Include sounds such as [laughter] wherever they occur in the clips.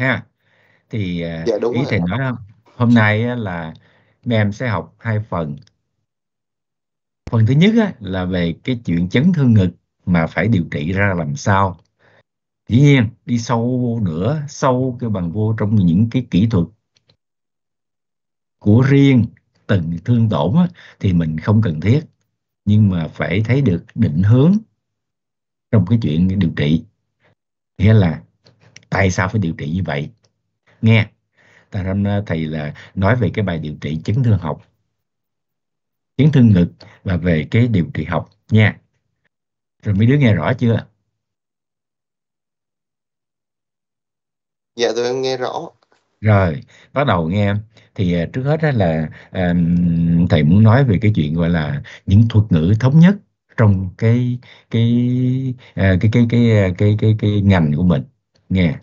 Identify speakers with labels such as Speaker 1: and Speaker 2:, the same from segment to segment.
Speaker 1: ha thì à, dạ, đúng ý rồi. thầy nói không hôm nay là mấy em sẽ học hai phần phần thứ nhất á, là về cái chuyện chấn thương ngực mà phải điều trị ra làm sao dĩ nhiên đi sâu vô nữa sâu cái bằng vô trong những cái kỹ thuật của riêng từng thương tổn thì mình không cần thiết nhưng mà phải thấy được định hướng trong cái chuyện điều trị nghĩa là tại sao phải điều trị như vậy nghe thành ra thầy là nói về cái bài điều trị chấn thương học chấn thương ngực và về cái điều trị học nha rồi mấy đứa nghe rõ chưa dạ tôi em nghe rõ rồi bắt đầu nghe thì à, trước hết là à, thầy muốn nói về cái chuyện gọi là những thuật ngữ thống nhất trong cái cái à, cái cái cái cái cái, cái, cái, ngành của mình nghe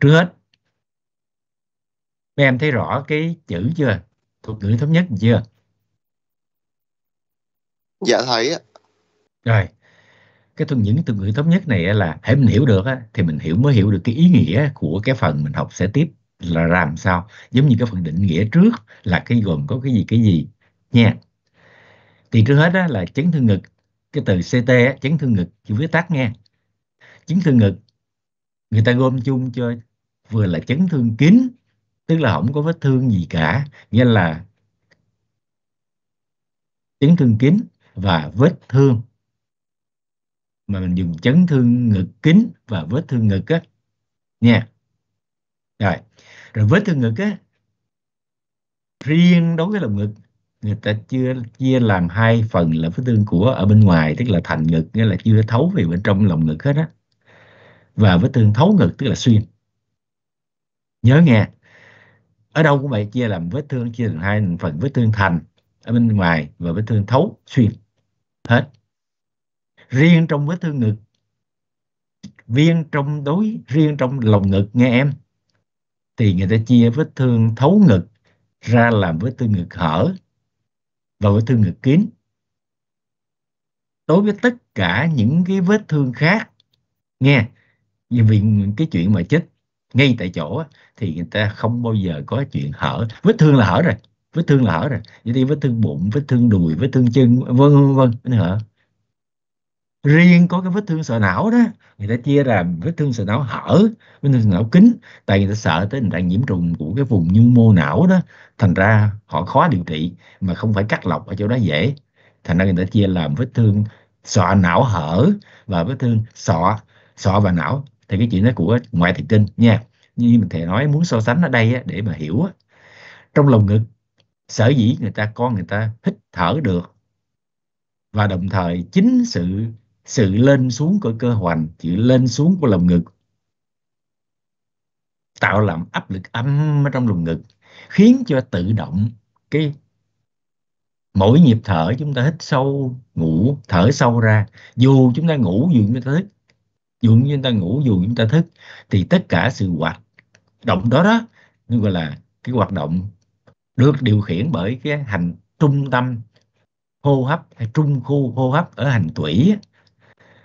Speaker 1: trước hết mấy em thấy rõ cái chữ chưa thuật ngữ thống nhất chưa dạ thầy ạ rồi cái thuật những thuật ngữ thống nhất này là hãy mình hiểu được thì mình hiểu mới hiểu được cái ý nghĩa của cái phần mình học sẽ tiếp là làm sao giống như cái phần định nghĩa trước là cái gồm có cái gì cái gì nha thì trước hết đó là chấn thương ngực cái từ CT chấn thương ngực chữ viết tắt nghe chấn thương ngực người ta gom chung cho vừa là chấn thương kín tức là không có vết thương gì cả nghĩa là chấn thương kín và vết thương mà mình dùng chấn thương ngực kín và vết thương ngực á nha rồi rồi vết thương ngực á riêng đối với lồng ngực người ta chưa chia làm hai phần là vết thương của ở bên ngoài tức là thành ngực nghĩa là chưa thấu về bên trong lồng ngực hết á và vết thương thấu ngực tức là xuyên nhớ nghe ở đâu cũng vậy chia làm vết thương chia thành hai phần vết thương thành ở bên ngoài và vết thương thấu xuyên hết riêng trong vết thương ngực viên trong đối riêng trong lồng ngực nghe em thì người ta chia vết thương thấu ngực ra làm vết thương ngực hở và vết thương ngực kín đối với tất cả những cái vết thương khác nghe vì cái chuyện mà chết ngay tại chỗ thì người ta không bao giờ có chuyện hở vết thương là hở rồi vết thương là hở rồi vậy thì vết thương bụng vết thương đùi vết thương chân vân vân vân hở riêng có cái vết thương sọ não đó người ta chia ra vết thương sọ não hở vết thương sọ não kín tại người ta sợ tới người ta nhiễm trùng của cái vùng nhu mô não đó thành ra họ khó điều trị mà không phải cắt lọc ở chỗ đó dễ thành ra người ta chia làm vết thương sọ não hở và vết thương sọ sọ và não thì cái chuyện đó của ngoại thần kinh nha như mình thầy nói muốn so sánh ở đây á, để mà hiểu á, trong lồng ngực sở dĩ người ta con người ta hít thở được và đồng thời chính sự sự lên xuống của cơ hoành sự lên xuống của lồng ngực tạo làm áp lực âm ở trong lồng ngực khiến cho tự động cái mỗi nhịp thở chúng ta hít sâu ngủ thở sâu ra dù chúng ta ngủ dù chúng ta thích dù chúng ta ngủ dù chúng ta thức thì tất cả sự hoạt động đó đó nó gọi là cái hoạt động được điều khiển bởi cái hành trung tâm hô hấp hay trung khu hô hấp ở hành tủy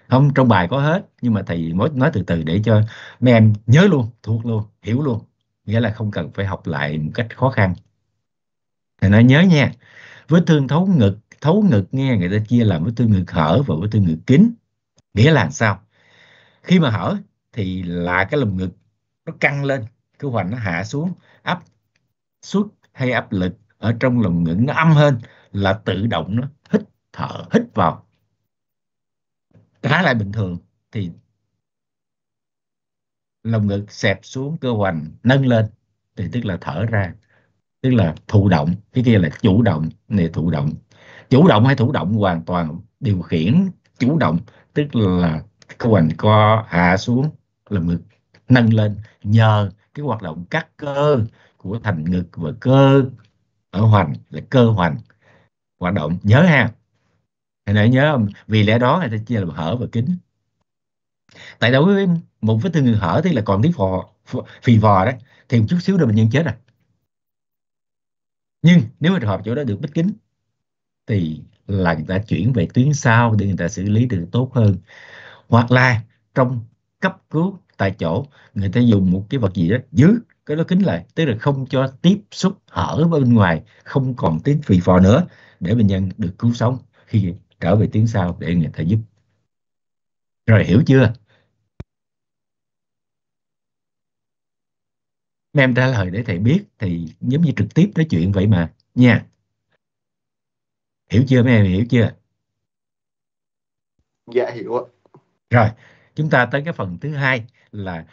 Speaker 1: không trong bài có hết nhưng mà thầy mới nói từ từ để cho mấy em nhớ luôn thuộc luôn hiểu luôn nghĩa là không cần phải học lại một cách khó khăn thầy nói nhớ nha với thương thấu ngực thấu ngực nghe người ta chia làm với thương ngực hở và với thương ngực kín nghĩa là sao khi mà hở thì là cái lồng ngực nó căng lên cơ hoành nó hạ xuống áp suất hay áp lực ở trong lồng ngực nó âm hơn là tự động nó hít thở hít vào trả lại bình thường thì lồng ngực xẹp xuống cơ hoành nâng lên thì tức là thở ra tức là thụ động cái kia là chủ động này thụ động chủ động hay thụ động hoàn toàn điều khiển chủ động tức là cái vành co hạ xuống lồng ngực nâng lên nhờ cái hoạt động các cơ của thành ngực và cơ ở hoành là cơ hoành hoạt động nhớ ha hãy nhớ không? vì lẽ đó người ta chia là hở và kính tại đối với một vết thương hở thì là còn tí phò phì vò đấy thì một chút xíu nữa bệnh nhân chết à nhưng nếu mà trường hợp chỗ đó được bích kính thì là người ta chuyển về tuyến sau để người ta xử lý được tốt hơn hoặc là trong cấp cứu tại chỗ người ta dùng một cái vật gì đó giữ cái đó kính lại tức là không cho tiếp xúc ở bên ngoài không còn tiếng phì phò nữa để bệnh nhân được cứu sống khi trở về tiếng sau để người ta giúp rồi hiểu chưa em trả lời để thầy biết thì giống như trực tiếp nói chuyện vậy mà nha hiểu chưa mấy em hiểu chưa dạ hiểu ạ rồi, chúng ta tới cái phần thứ hai là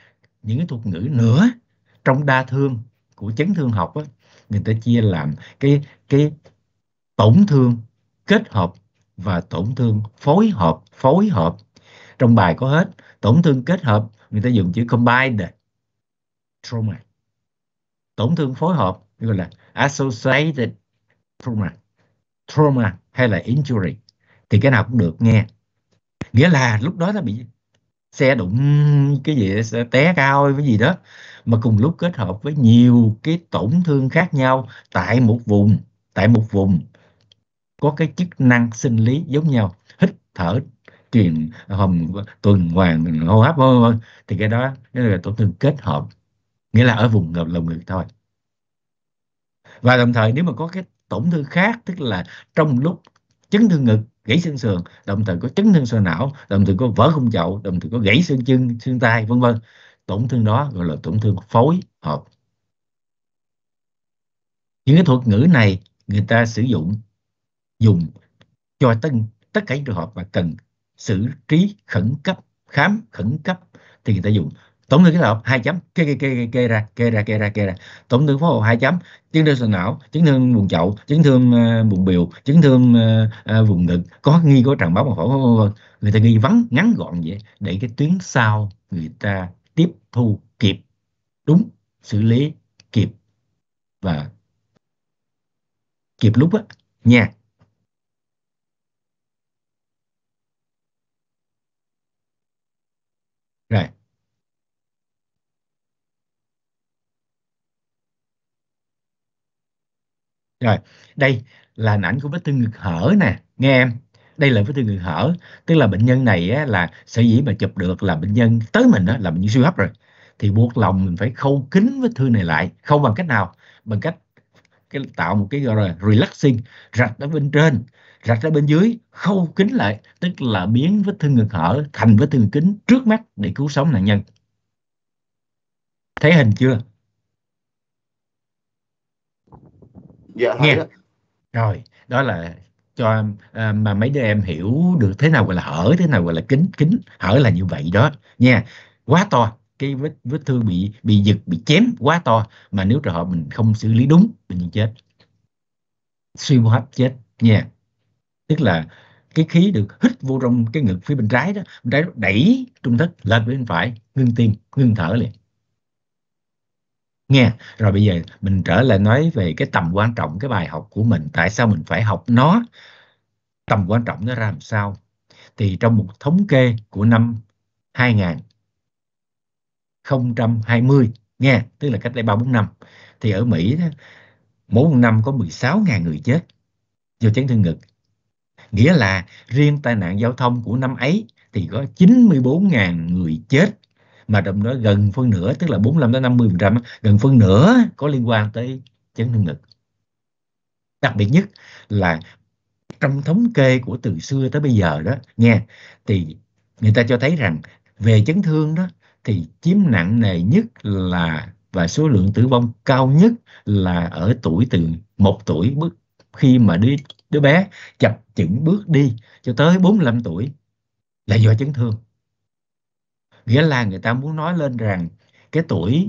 Speaker 1: những cái thuật ngữ nữa trong đa thương của chấn thương học á, người ta chia làm cái cái tổn thương kết hợp và tổn thương phối hợp phối hợp trong bài có hết tổn thương kết hợp người ta dùng chữ combined trauma tổn thương phối hợp gọi là associated trauma trauma hay là injury thì cái nào cũng được nghe nghĩa là lúc đó nó bị xe đụng cái gì xe té cao cái gì đó mà cùng lúc kết hợp với nhiều cái tổn thương khác nhau tại một vùng tại một vùng có cái chức năng sinh lý giống nhau hít thở truyền hồng tuần hoàn hô hấp thì cái đó đó là tổn thương kết hợp nghĩa là ở vùng ngực lồng ngực thôi và đồng thời nếu mà có cái tổn thương khác tức là trong lúc chấn thương ngực gãy xương sườn đồng thời có chấn thương sọ não đồng thời có vỡ khung chậu đồng thời có gãy xương chân xương tay vân vân tổn thương đó gọi là tổn thương phối hợp những cái thuật ngữ này người ta sử dụng dùng cho tất tất cả trường hợp mà cần xử trí khẩn cấp khám khẩn cấp thì người ta dùng tổn thương kết hợp hai chấm kê kê kê kê ra kê ra kê ra kê ra tổn thương phối hợp hai chấm chấn thương sọ não chấn thương vùng chậu chấn thương vùng ờ, biểu chấn thương ờ, ờ, vùng ngực có nghi có tràn máu bằng phổi người ta nghi vắn ngắn gọn vậy để cái tuyến sau người ta tiếp thu kịp đúng xử lý kịp và kịp lúc á nha rồi Rồi, đây là hình ảnh của vết thương ngực hở nè, nghe em. Đây là vết thương ngực hở, tức là bệnh nhân này á, là sở dĩ mà chụp được là bệnh nhân tới mình á, là bệnh nhân suy hấp rồi. Thì buộc lòng mình phải khâu kín vết thương này lại, không bằng cách nào, bằng cách cái tạo một cái gọi là relaxing, rạch ở bên trên, rạch ở bên dưới, khâu kín lại, tức là biến vết thương ngực hở thành vết thương kín trước mắt để cứu sống nạn nhân. Thấy hình chưa? dạ nghe đó. rồi đó là cho ờ, mà mấy đứa em hiểu được thế nào gọi là hở thế nào gọi là kính kính hở là như vậy đó nha quá to cái vết vết thương bị bị giật bị chém quá to mà nếu trường hợp mình không xử lý đúng mình chết suy hô hấp chết nha tức là cái khí được hít vô trong cái ngực phía bên trái đó bên trái đó đẩy trung thất lên bên phải ngưng tim ngưng thở liền nghe rồi bây giờ mình trở lại nói về cái tầm quan trọng cái bài học của mình tại sao mình phải học nó tầm quan trọng nó ra làm sao thì trong một thống kê của năm 2020 nghe tức là cách đây ba bốn năm thì ở Mỹ đó, mỗi năm có 16.000 người chết do chấn thương ngực nghĩa là riêng tai nạn giao thông của năm ấy thì có 94.000 người chết mà trong đó gần phân nửa tức là 45 đến 50 phần trăm gần phân nửa có liên quan tới chấn thương ngực đặc biệt nhất là trong thống kê của từ xưa tới bây giờ đó nghe thì người ta cho thấy rằng về chấn thương đó thì chiếm nặng nề nhất là và số lượng tử vong cao nhất là ở tuổi từ một tuổi bước khi mà đứa đứa bé chập chững bước đi cho tới 45 tuổi là do chấn thương nghĩa là người ta muốn nói lên rằng cái tuổi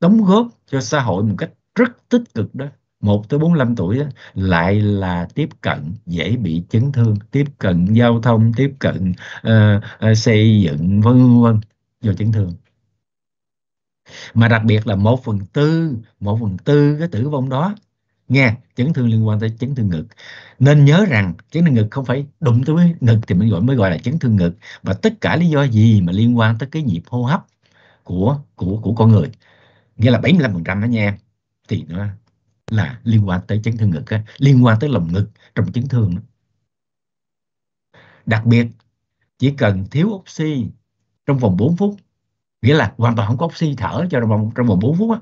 Speaker 1: đóng góp cho xã hội một cách rất tích cực đó 1 tới 45 tuổi đó, lại là tiếp cận dễ bị chấn thương, tiếp cận giao thông, tiếp cận uh, uh, xây dựng vân vân do chấn thương. Mà đặc biệt là 1 phần tư, 1 phần tư cái tử vong đó nha chấn thương liên quan tới chấn thương ngực nên nhớ rằng chấn thương ngực không phải đụng tới ngực thì mới gọi mới gọi là chấn thương ngực và tất cả lý do gì mà liên quan tới cái nhịp hô hấp của của của con người nghĩa là 75% phần trăm đó nha em thì nó là liên quan tới chấn thương ngực đó, liên quan tới lồng ngực trong chấn thương đặc biệt chỉ cần thiếu oxy trong vòng 4 phút nghĩa là hoàn toàn không có oxy thở cho trong vòng trong vòng bốn phút đó,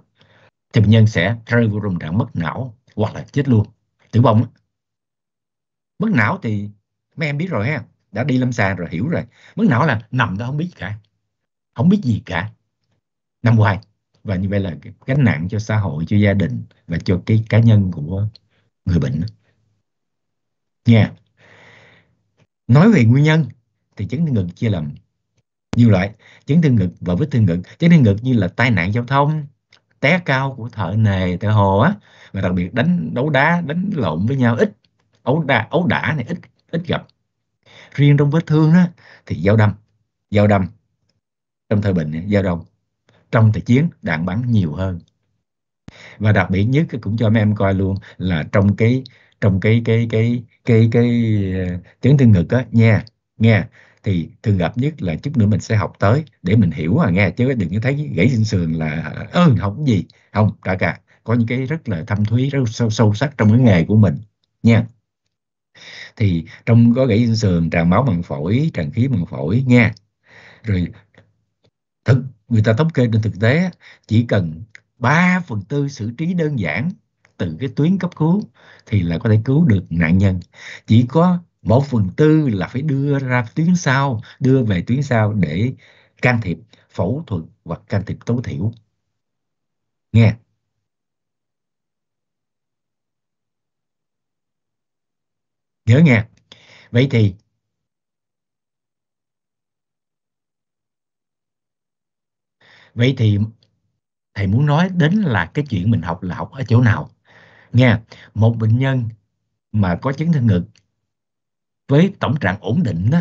Speaker 1: thì bệnh nhân sẽ rơi vào tình trạng mất não hoặc là chết luôn tử vong mất não thì mấy em biết rồi ha đã đi lâm sàng rồi hiểu rồi mất não là nằm đó không biết cả không biết gì cả nằm hoài và như vậy là gánh nặng cho xã hội cho gia đình và cho cái cá nhân của người bệnh nha yeah. nói về nguyên nhân thì chấn thương ngực chia làm nhiều loại chấn thương ngực và vết thương ngực chấn thương ngực như là tai nạn giao thông té cao của thợ nề thợ hồ á và đặc biệt đánh đấu đá đánh lộn với nhau ít ấu đá ấu đả này ít ít gặp riêng trong vết thương á thì dao đâm dao đâm trong thời bình dao đồng trong thời chiến đạn bắn nhiều hơn và đặc biệt nhất cũng cho mấy em coi luôn là trong cái trong cái cái cái cái cái ờ, chấn thương ngực á nha nha thì thường gặp nhất là chút nữa mình sẽ học tới để mình hiểu à nghe chứ đừng có thấy gãy xương sườn là ờ, ừ học gì không cả cả có những cái rất là thâm thúy rất sâu sâu sắc trong cái nghề của mình nha thì trong có gãy xương sườn tràn máu bằng phổi tràn khí bằng phổi nha rồi thực người ta thống kê trên thực tế chỉ cần 3 phần tư xử trí đơn giản từ cái tuyến cấp cứu thì là có thể cứu được nạn nhân chỉ có một phần tư là phải đưa ra tuyến sau đưa về tuyến sau để can thiệp phẫu thuật hoặc can thiệp tối thiểu nghe nhớ nghe vậy thì vậy thì thầy muốn nói đến là cái chuyện mình học là học ở chỗ nào nghe một bệnh nhân mà có chấn thương ngực với tổng trạng ổn định đó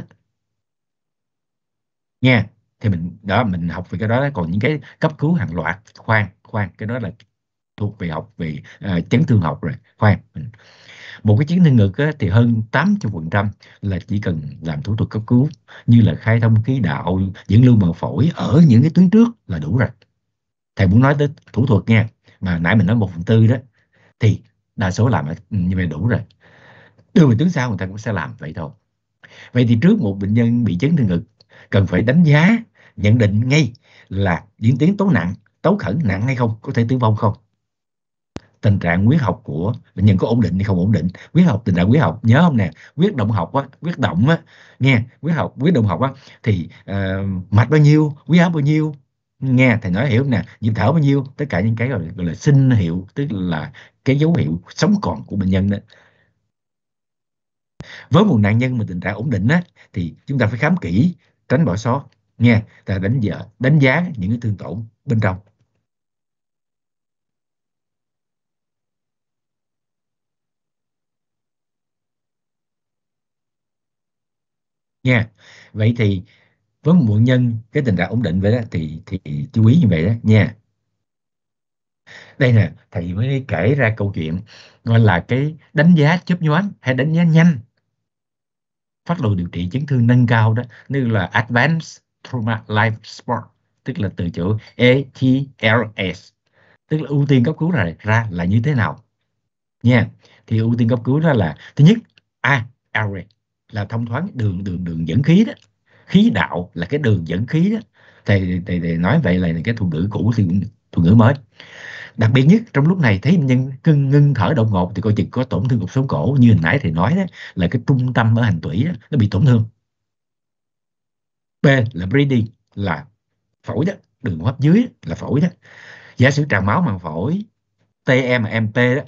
Speaker 1: nha thì mình đó mình học về cái đó còn những cái cấp cứu hàng loạt khoan khoan cái đó là thuộc về học về uh, chấn thương học rồi khoan một cái chấn thương ngực á, thì hơn 80% là chỉ cần làm thủ thuật cấp cứu như là khai thông khí đạo dẫn lưu bằng phổi ở những cái tuyến trước là đủ rồi thầy muốn nói tới thủ thuật nha mà nãy mình nói một phần tư đó thì đa số làm ừ, như vậy đủ rồi đưa về tuyến sau người ta cũng sẽ làm vậy thôi vậy thì trước một bệnh nhân bị chấn thương ngực cần phải đánh giá nhận định ngay là diễn tiến tố nặng tấu khẩn nặng hay không có thể tử vong không tình trạng huyết học của bệnh nhân có ổn định hay không ổn định huyết học tình trạng huyết học nhớ không nè huyết động học á huyết động á nghe huyết học huyết động học á thì uh, mạch bao nhiêu huyết áp bao nhiêu nghe thầy nói hiểu nè nhịp thở bao nhiêu tất cả những cái gọi là, gọi là sinh hiệu tức là cái dấu hiệu sống còn của bệnh nhân đó với một nạn nhân mà tình trạng ổn định á, thì chúng ta phải khám kỹ tránh bỏ sót nghe ta đánh giá đánh giá những cái thương tổn bên trong nha vậy thì với một bệnh nhân cái tình trạng ổn định vậy đó thì thì chú ý như vậy đó nha đây nè thầy mới kể ra câu chuyện gọi là cái đánh giá chớp nhoáng hay đánh giá nhanh phát đồ điều trị chấn thương nâng cao đó như là Advanced Trauma Life Support tức là từ chữ ATLS tức là ưu tiên cấp cứu này ra là như thế nào nha thì ưu tiên cấp cứu đó là thứ nhất a à, airway là thông thoáng đường đường đường dẫn khí đó khí đạo là cái đường dẫn khí đó thầy thầy thầy nói vậy là cái thuật ngữ cũ thì thuật ngữ mới đặc biệt nhất trong lúc này thấy bệnh nhân cưng ngưng thở đột ngột thì coi chừng có tổn thương cục sống cổ như hồi nãy thì nói đó, là cái trung tâm ở hành tủy đó, nó bị tổn thương b là breathing là phổi đó đường hô hấp dưới là phổi đó giả sử tràn máu màng phổi tm mà mt đó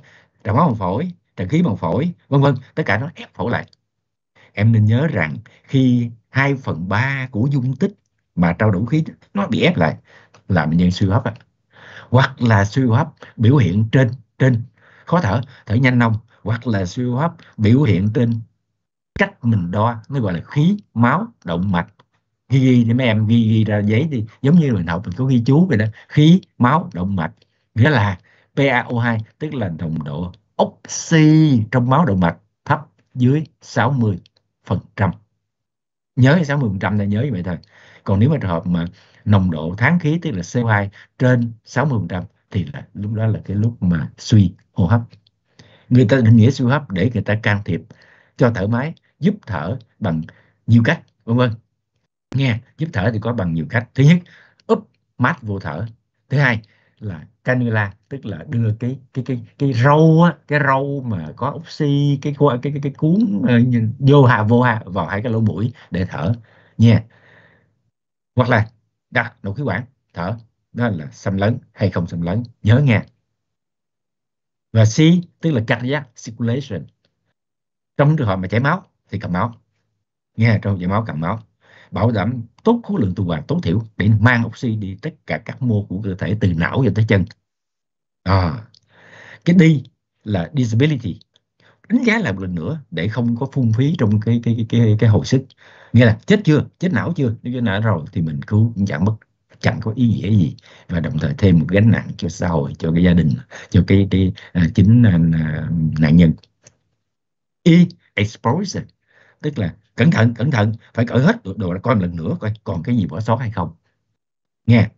Speaker 1: tràn máu màng phổi tràn khí màng phổi vân vân tất cả nó ép phổi lại em nên nhớ rằng khi 2 phần 3 của dung tích mà trao đổi khí nó bị ép lại làm nhân suy hấp ạ à hoặc là suy hô hấp biểu hiện trên trên khó thở thở nhanh nông hoặc là suy hô hấp biểu hiện trên cách mình đo nó gọi là khí máu động mạch ghi ghi để mấy em ghi ghi ra giấy đi giống như mình học mình có ghi chú vậy đó khí máu động mạch nghĩa là PaO2 tức là nồng độ oxy trong máu động mạch thấp dưới 60 phần trăm nhớ 60 phần trăm là nhớ như vậy thôi còn nếu mà trường hợp mà nồng độ tháng khí tức là CO2 trên 60% thì là lúc đó là cái lúc mà suy hô hấp người ta định nghĩa suy hô hấp để người ta can thiệp cho thở máy giúp thở bằng nhiều cách vân vân nghe giúp thở thì có bằng nhiều cách thứ nhất úp mát vô thở thứ hai là cannula, tức là đưa cái cái cái cái râu á cái râu mà có oxy cái cái cái, cái, cái cuốn uh, vô hà vô hà vào hai cái lỗ mũi để thở nha hoặc là đặt nội khí quản thở đó là xâm lấn hay không xâm lấn nhớ nghe và C tức là cardiac circulation trong trường hợp mà chảy máu thì cầm máu nghe trong chảy máu cầm máu bảo đảm tốt khối lượng tuần hoàn tối thiểu để mang oxy đi tất cả các mô của cơ thể từ não cho tới chân à, cái đi là disability đánh giá lại một lần nữa để không có phung phí trong cái cái cái cái, cái hồi sức nghĩa là chết chưa chết não chưa nếu chết não rồi thì mình cứu cũng chẳng mất chẳng có ý nghĩa gì và đồng thời thêm một gánh nặng cho xã hội cho cái gia đình cho cái cái à, chính à, nạn nhân Y exposure tức là cẩn thận cẩn thận phải cởi hết được đồ ra coi lần nữa coi còn cái gì bỏ sót hay không nghe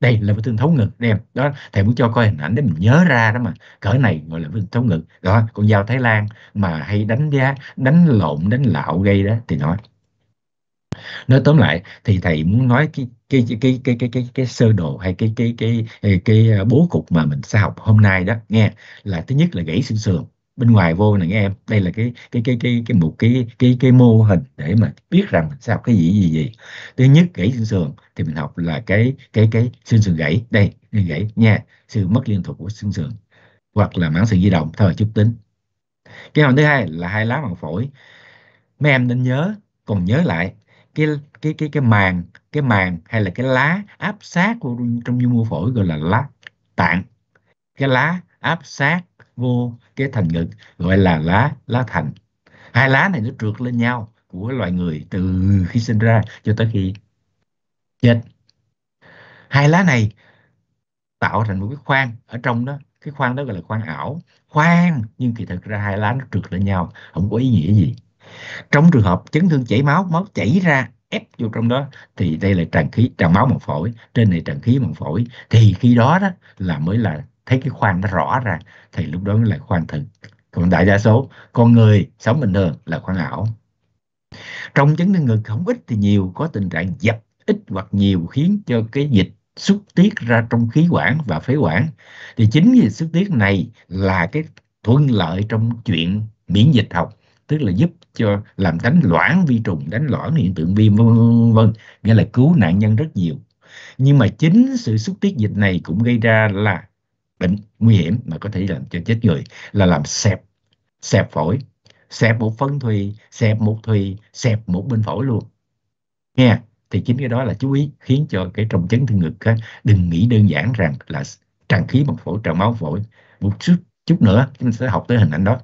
Speaker 1: đây là vết thương thấu ngực em đó thầy muốn cho coi hình ảnh để mình nhớ ra đó mà cỡ này gọi là vết thương thấu ngực đó con dao thái lan mà hay đánh giá đánh lộn đánh lạo gây đó thì nói nói tóm lại thì thầy muốn nói cái cái cái cái cái cái, cái sơ đồ hay cái cái cái cái, cái bố cục mà mình sẽ học hôm nay đó nghe là thứ nhất là gãy xương sườn bên ngoài vô này nghe em đây là cái cái cái cái cái một cái cái cái mô hình để mà biết rằng sao cái gì gì gì thứ nhất gãy xương sườn thì mình học là cái cái cái xương sườn gãy đây gãy nha sự mất liên tục của xương sườn hoặc là mãn sự di động thời chút tính cái hòn thứ hai là hai lá màng phổi mấy em nên nhớ còn nhớ lại cái cái cái cái màng cái màng hay là cái lá áp sát của trong nhu mô phổi gọi là lá tạng cái lá áp sát vô cái thành ngực gọi là lá lá thành hai lá này nó trượt lên nhau của loài người từ khi sinh ra cho tới khi chết hai lá này tạo thành một cái khoang ở trong đó cái khoang đó gọi là khoang ảo khoang nhưng kỳ thực ra hai lá nó trượt lên nhau không có ý nghĩa gì trong trường hợp chấn thương chảy máu máu chảy ra ép vô trong đó thì đây là tràn khí tràn máu màng phổi trên này tràn khí màng phổi thì khi đó đó là mới là thấy cái khoan nó rõ ra, thì lúc đó mới là khoan thực còn đại đa số con người sống bình thường là khoan ảo trong chứng năng ngực không ít thì nhiều có tình trạng dập ít hoặc nhiều khiến cho cái dịch xuất tiết ra trong khí quản và phế quản thì chính cái xuất tiết này là cái thuận lợi trong chuyện miễn dịch học tức là giúp cho làm đánh loãng vi trùng đánh loãng hiện tượng viêm vân vân nghĩa là cứu nạn nhân rất nhiều nhưng mà chính sự xuất tiết dịch này cũng gây ra là bệnh nguy hiểm mà có thể làm cho chết người là làm xẹp xẹp phổi xẹp một phân thùy xẹp một thùy xẹp một bên phổi luôn nghe thì chính cái đó là chú ý khiến cho cái trong chấn thương ngực á, đừng nghĩ đơn giản rằng là tràn khí bằng phổi tràn máu phổi một chút chút nữa chúng ta sẽ học tới hình ảnh đó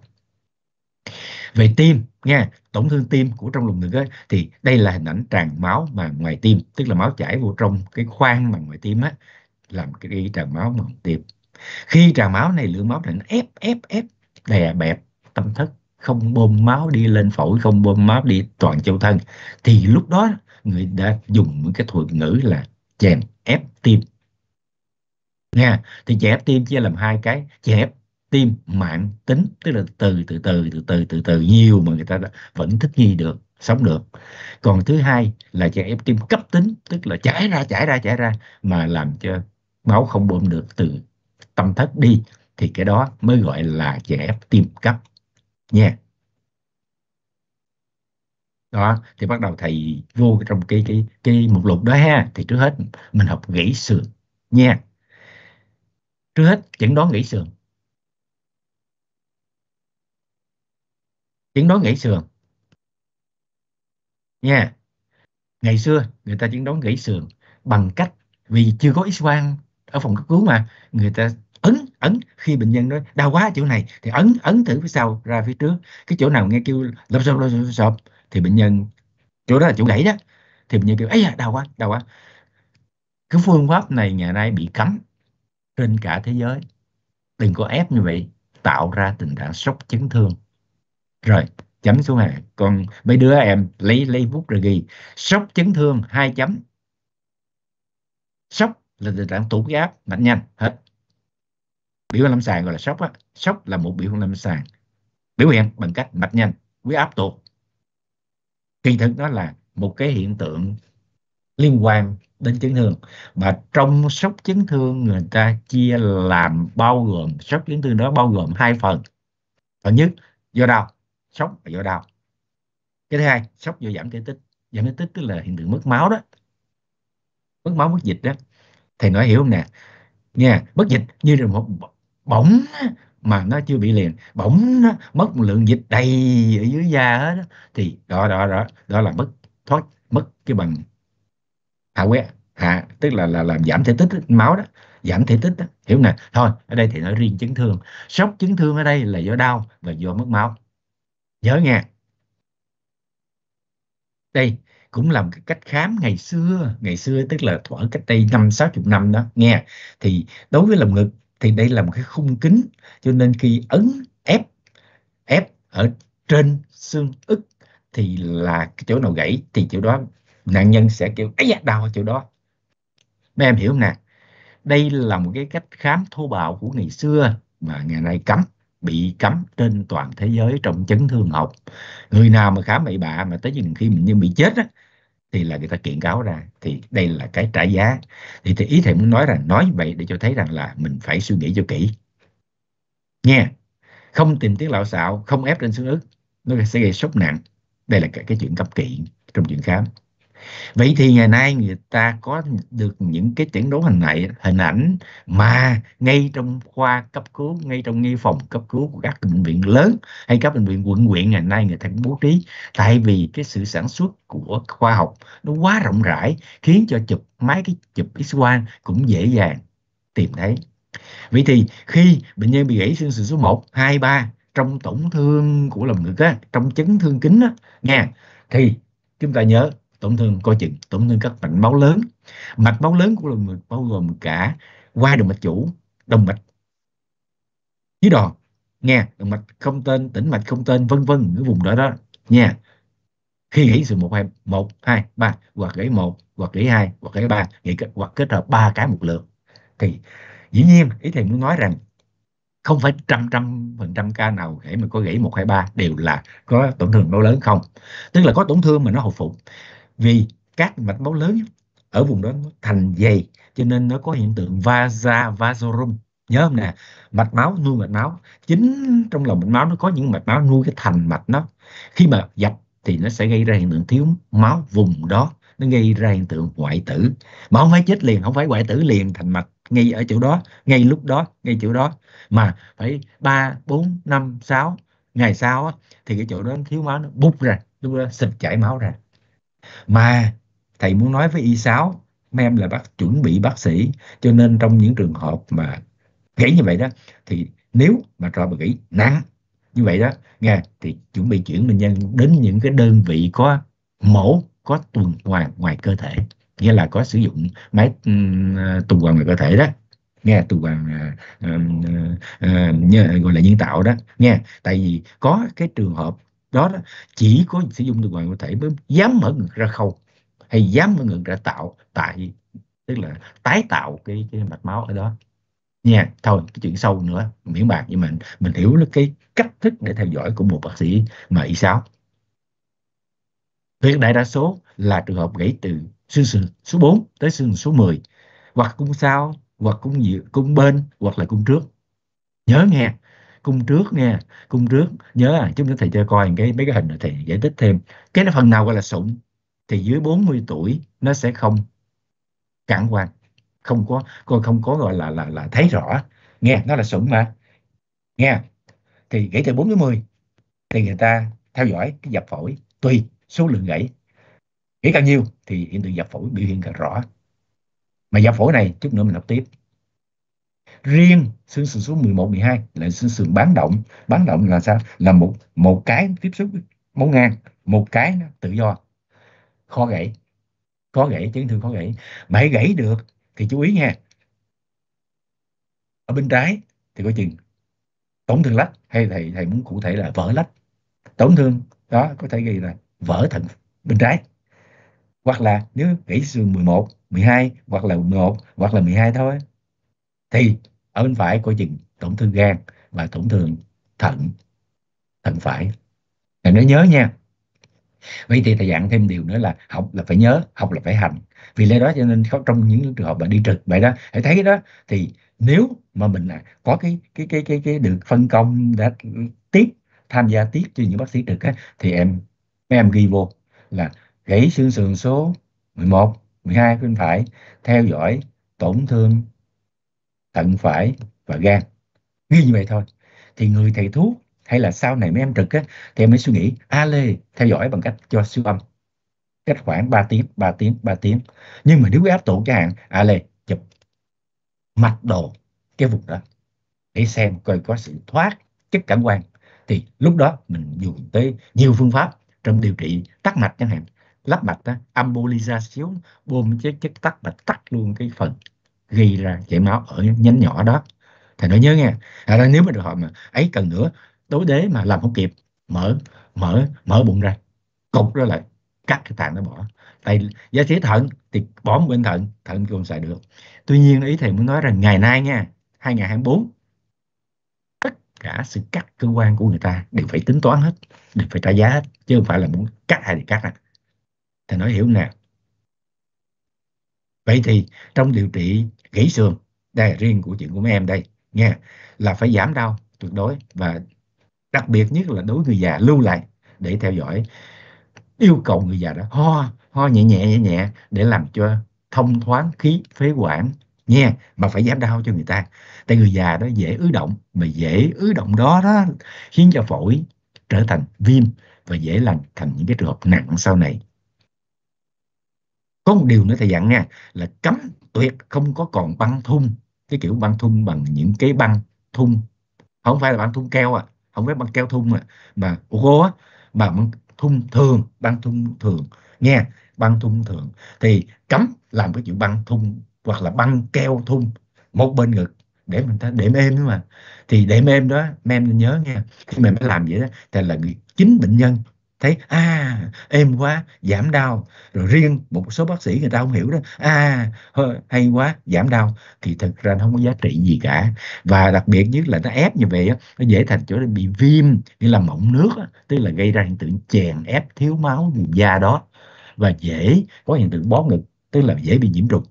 Speaker 1: về tim nha tổn thương tim của trong lồng ngực ấy, thì đây là hình ảnh tràn máu mà ngoài tim tức là máu chảy vô trong cái khoang mà ngoài tim á làm cái tràn máu mà ngoài tim khi trào máu này lượng máu này nó ép ép ép đè bẹp tâm thất không bơm máu đi lên phổi không bơm máu đi toàn châu thân thì lúc đó người đã dùng cái thuật ngữ là chèn ép tim nha thì chèn ép tim chia làm hai cái chèn ép tim mạng tính tức là từ từ từ từ từ từ từ nhiều mà người ta vẫn thích nghi được sống được còn thứ hai là chèn ép tim cấp tính tức là chảy ra chảy ra chảy ra mà làm cho máu không bơm được từ tâm thất đi thì cái đó mới gọi là trẻ tim cấp nha đó thì bắt đầu thầy vô trong cái cái cái mục lục đó ha thì trước hết mình học gãy sườn nha trước hết chẩn đoán gãy sườn chẩn đoán gãy sườn nha ngày xưa người ta chẩn đoán gãy sườn bằng cách vì chưa có x quang ở phòng cấp cứu mà người ta ấn ấn khi bệnh nhân nói đau quá chỗ này thì ấn ấn thử phía sau ra phía trước cái chỗ nào nghe kêu lập xộp lộp xộp thì bệnh nhân chỗ đó là chỗ gãy đó thì bệnh nhân kêu ấy à, đau quá đau quá cái phương pháp này ngày nay bị cấm trên cả thế giới đừng có ép như vậy tạo ra tình trạng sốc chấn thương rồi chấm xuống này còn mấy đứa em lấy lấy bút rồi ghi sốc chấn thương hai chấm sốc là tình trạng tụ huyết áp mạch nhanh hết biểu hiện lâm sàng gọi là sốc á sốc là một biểu hiện lâm sàng biểu hiện bằng cách mạch nhanh huyết áp tụt kỳ thực nó là một cái hiện tượng liên quan đến chấn thương mà trong sốc chấn thương người ta chia làm bao gồm sốc chấn thương đó bao gồm hai phần phần nhất do đau sốc và do đau cái thứ hai sốc do giảm thể tích giảm thể tích tức là hiện tượng mất máu đó mất máu mất dịch đó thầy nói hiểu không nè nha mất dịch như là một bỗng mà nó chưa bị liền bỗng nó mất một lượng dịch đầy ở dưới da hết đó. thì đó đó đó đó là mất thoát mất cái bằng hạ quét hạ tức là là làm giảm thể tích máu đó giảm thể tích đó. hiểu nè thôi ở đây thì nói riêng chấn thương sốc chấn thương ở đây là do đau và do mất máu nhớ nghe đây cũng làm cái cách khám ngày xưa ngày xưa tức là khoảng cách đây năm sáu chục năm đó nghe thì đối với lồng ngực thì đây là một cái khung kính cho nên khi ấn ép ép ở trên xương ức thì là cái chỗ nào gãy thì chỗ đó nạn nhân sẽ kêu ấy dạ đau chỗ đó mấy em hiểu không nè đây là một cái cách khám thô bạo của ngày xưa mà ngày nay cấm bị cấm trên toàn thế giới trong chấn thương học người nào mà khám bậy bạ mà tới chừng khi mình như bị chết á, thì là người ta kiện cáo ra thì đây là cái trả giá thì, thì ý thầy muốn nói rằng nói vậy để cho thấy rằng là mình phải suy nghĩ cho kỹ nha không tìm tiếng lạo xạo không ép lên xương ức nó sẽ gây sốc nặng đây là cái, cái chuyện cấp kiện trong chuyện khám vậy thì ngày nay người ta có được những cái chẩn đoán hình ảnh hình ảnh mà ngay trong khoa cấp cứu ngay trong ngay phòng cấp cứu của các bệnh viện lớn hay các bệnh viện quận huyện ngày nay người ta cũng bố trí tại vì cái sự sản xuất của khoa học nó quá rộng rãi khiến cho chụp máy cái chụp x quang cũng dễ dàng tìm thấy vậy thì khi bệnh nhân bị gãy xương sườn số 1, 2, 3 trong tổn thương của lồng ngực á, trong chấn thương kính á, nha thì chúng ta nhớ tổn thương coi chừng tổn thương các mạch máu lớn mạch máu lớn của là người bao gồm cả qua đường mạch chủ động mạch dưới đòn nghe đồng mạch không tên tĩnh mạch không tên vân vân cái vùng đó đó nha khi gãy sự một hai một hai ba hoặc gãy một hoặc gãy hai hoặc gãy ba gãy hoặc kết hợp ba cái một lượt thì dĩ nhiên ý thầy muốn nói rằng không phải trăm trăm phần trăm ca nào gãy mà có gãy một hai ba đều là có tổn thương đau lớn không tức là có tổn thương mà nó hồi phục vì các mạch máu lớn ở vùng đó nó thành dày cho nên nó có hiện tượng vasa vasorum nhớ không nè mạch máu nuôi mạch máu chính trong lòng mạch máu nó có những mạch máu nuôi cái thành mạch nó khi mà dập thì nó sẽ gây ra hiện tượng thiếu máu vùng đó nó gây ra hiện tượng hoại tử mà không phải chết liền không phải hoại tử liền thành mạch ngay ở chỗ đó ngay lúc đó ngay chỗ đó mà phải ba bốn năm sáu ngày sau á thì cái chỗ đó thiếu máu nó bút ra lúc đó xịt chảy máu ra mà thầy muốn nói với y sáu, mấy em là bác chuẩn bị bác sĩ cho nên trong những trường hợp mà gãy như vậy đó thì nếu mà trò mà gãy nặng như vậy đó nghe thì chuẩn bị chuyển bệnh nhân đến những cái đơn vị có mẫu có tuần hoàn ngoài cơ thể nghĩa là có sử dụng máy ờ, tuần hoàn ngoài cơ thể đó nghe tuần hoàn uh, uh, uh, gọi là nhân tạo đó nghe tại vì có cái trường hợp đó, đó chỉ có sử dụng đường ngoại ngũ thể mới dám mở ngực ra khâu hay dám mở ngực ra tạo tại tức là tái tạo cái, cái mạch máu ở đó nha thôi cái chuyện sâu nữa miễn bạc nhưng mà mình hiểu là cái cách thức để theo dõi của một bác sĩ mà y sáu tuyệt đại đa số là trường hợp gãy từ xương sườn số 4 tới xương số 10 hoặc cung sau hoặc cung giữa cung bên hoặc là cung trước nhớ nghe cung trước nghe cung trước nhớ à chúng ta thầy cho coi cái mấy cái hình này thầy giải thích thêm cái nó phần nào gọi là sụn thì dưới 40 tuổi nó sẽ không cản quan không có coi không có gọi là là là thấy rõ nghe nó là sụn mà nghe thì gãy từ 4 đến 10 thì người ta theo dõi cái dập phổi tùy số lượng gãy gãy càng nhiều thì hiện tượng dập phổi biểu hiện càng rõ mà dập phổi này chút nữa mình học tiếp riêng xương sườn số 11 12 là xương sườn bán động bán động là sao là một một cái tiếp xúc máu ngang một cái nó tự do khó gãy khó gãy chấn thương khó gãy bảy gãy được thì chú ý nha ở bên trái thì có chừng tổn thương lách hay thầy thầy muốn cụ thể là vỡ lách tổn thương đó có thể gây là vỡ thận bên trái hoặc là nếu gãy xương 11, 12 hoặc là 11 hoặc là 12 thôi thì ở bên phải của chừng tổn thương gan và tổn thương thận thận phải em nói nhớ nha vậy thì thầy dặn thêm điều nữa là học là phải nhớ học là phải hành vì lẽ đó cho nên trong những trường hợp mà đi trực vậy đó hãy thấy đó thì nếu mà mình à, có cái cái cái cái cái được phân công đã tiếp tham gia tiếp cho những bác sĩ trực á, thì em mấy em ghi vô là gãy xương sườn số 11, 12 bên phải theo dõi tổn thương thận phải và gan ghi như vậy thôi thì người thầy thuốc hay là sau này mấy em trực á, thì em mới suy nghĩ a lê theo dõi bằng cách cho siêu âm cách khoảng 3 tiếng 3 tiếng 3 tiếng nhưng mà nếu áp tổ cái hạn a lê chụp mạch đồ cái vùng đó để xem coi có sự thoát chất cảm quan thì lúc đó mình dùng tới nhiều phương pháp trong điều trị tắc mạch chẳng hạn lắp mạch đó, emboliza xíu bơm chất chất tắc mạch tắt luôn cái phần ghi ra chảy máu ở nhánh nhỏ đó Thầy nói nhớ nghe à, đó, nếu mà được hợp mà ấy cần nữa tối đế mà làm không kịp mở mở mở bụng ra cục ra lại cắt cái tạng nó bỏ tại giá trị thận thì bỏ một bên thận thận không xài được tuy nhiên ý thầy muốn nói rằng ngày nay nha hai 2024 tất cả sự cắt cơ quan của người ta đều phải tính toán hết đều phải trả giá hết chứ không phải là muốn cắt hay thì cắt à. thầy nói hiểu nè vậy thì trong điều trị gãy xương đây riêng của chuyện của mấy em đây nha là phải giảm đau tuyệt đối và đặc biệt nhất là đối với người già lưu lại để theo dõi yêu cầu người già đó ho ho nhẹ nhẹ nhẹ nhẹ để làm cho thông thoáng khí phế quản nha mà phải giảm đau cho người ta tại người già đó dễ ứ động mà dễ ứ động đó đó khiến cho phổi trở thành viêm và dễ làm thành những cái trường hợp nặng sau này có một điều nữa thầy dặn nha là cấm tuyệt không có còn băng thun cái kiểu băng thun bằng những cái băng thun không phải là băng thun keo à không phải băng keo thun à mà gỗ á mà băng thun thường băng thun thường nha băng thun thường thì cấm làm cái chuyện băng thun hoặc là băng keo thun một bên ngực để mình ta để êm đó mà thì để êm đó em nên nhớ nha khi mình làm vậy đó thì là chính bệnh nhân thấy à êm quá giảm đau rồi riêng một số bác sĩ người ta không hiểu đó à hay quá giảm đau thì thực ra nó không có giá trị gì cả và đặc biệt nhất là nó ép như vậy nó dễ thành chỗ bị viêm như là mỏng nước tức là gây ra hiện tượng chèn ép thiếu máu vùng da đó và dễ có hiện tượng bó ngực tức là dễ bị nhiễm trùng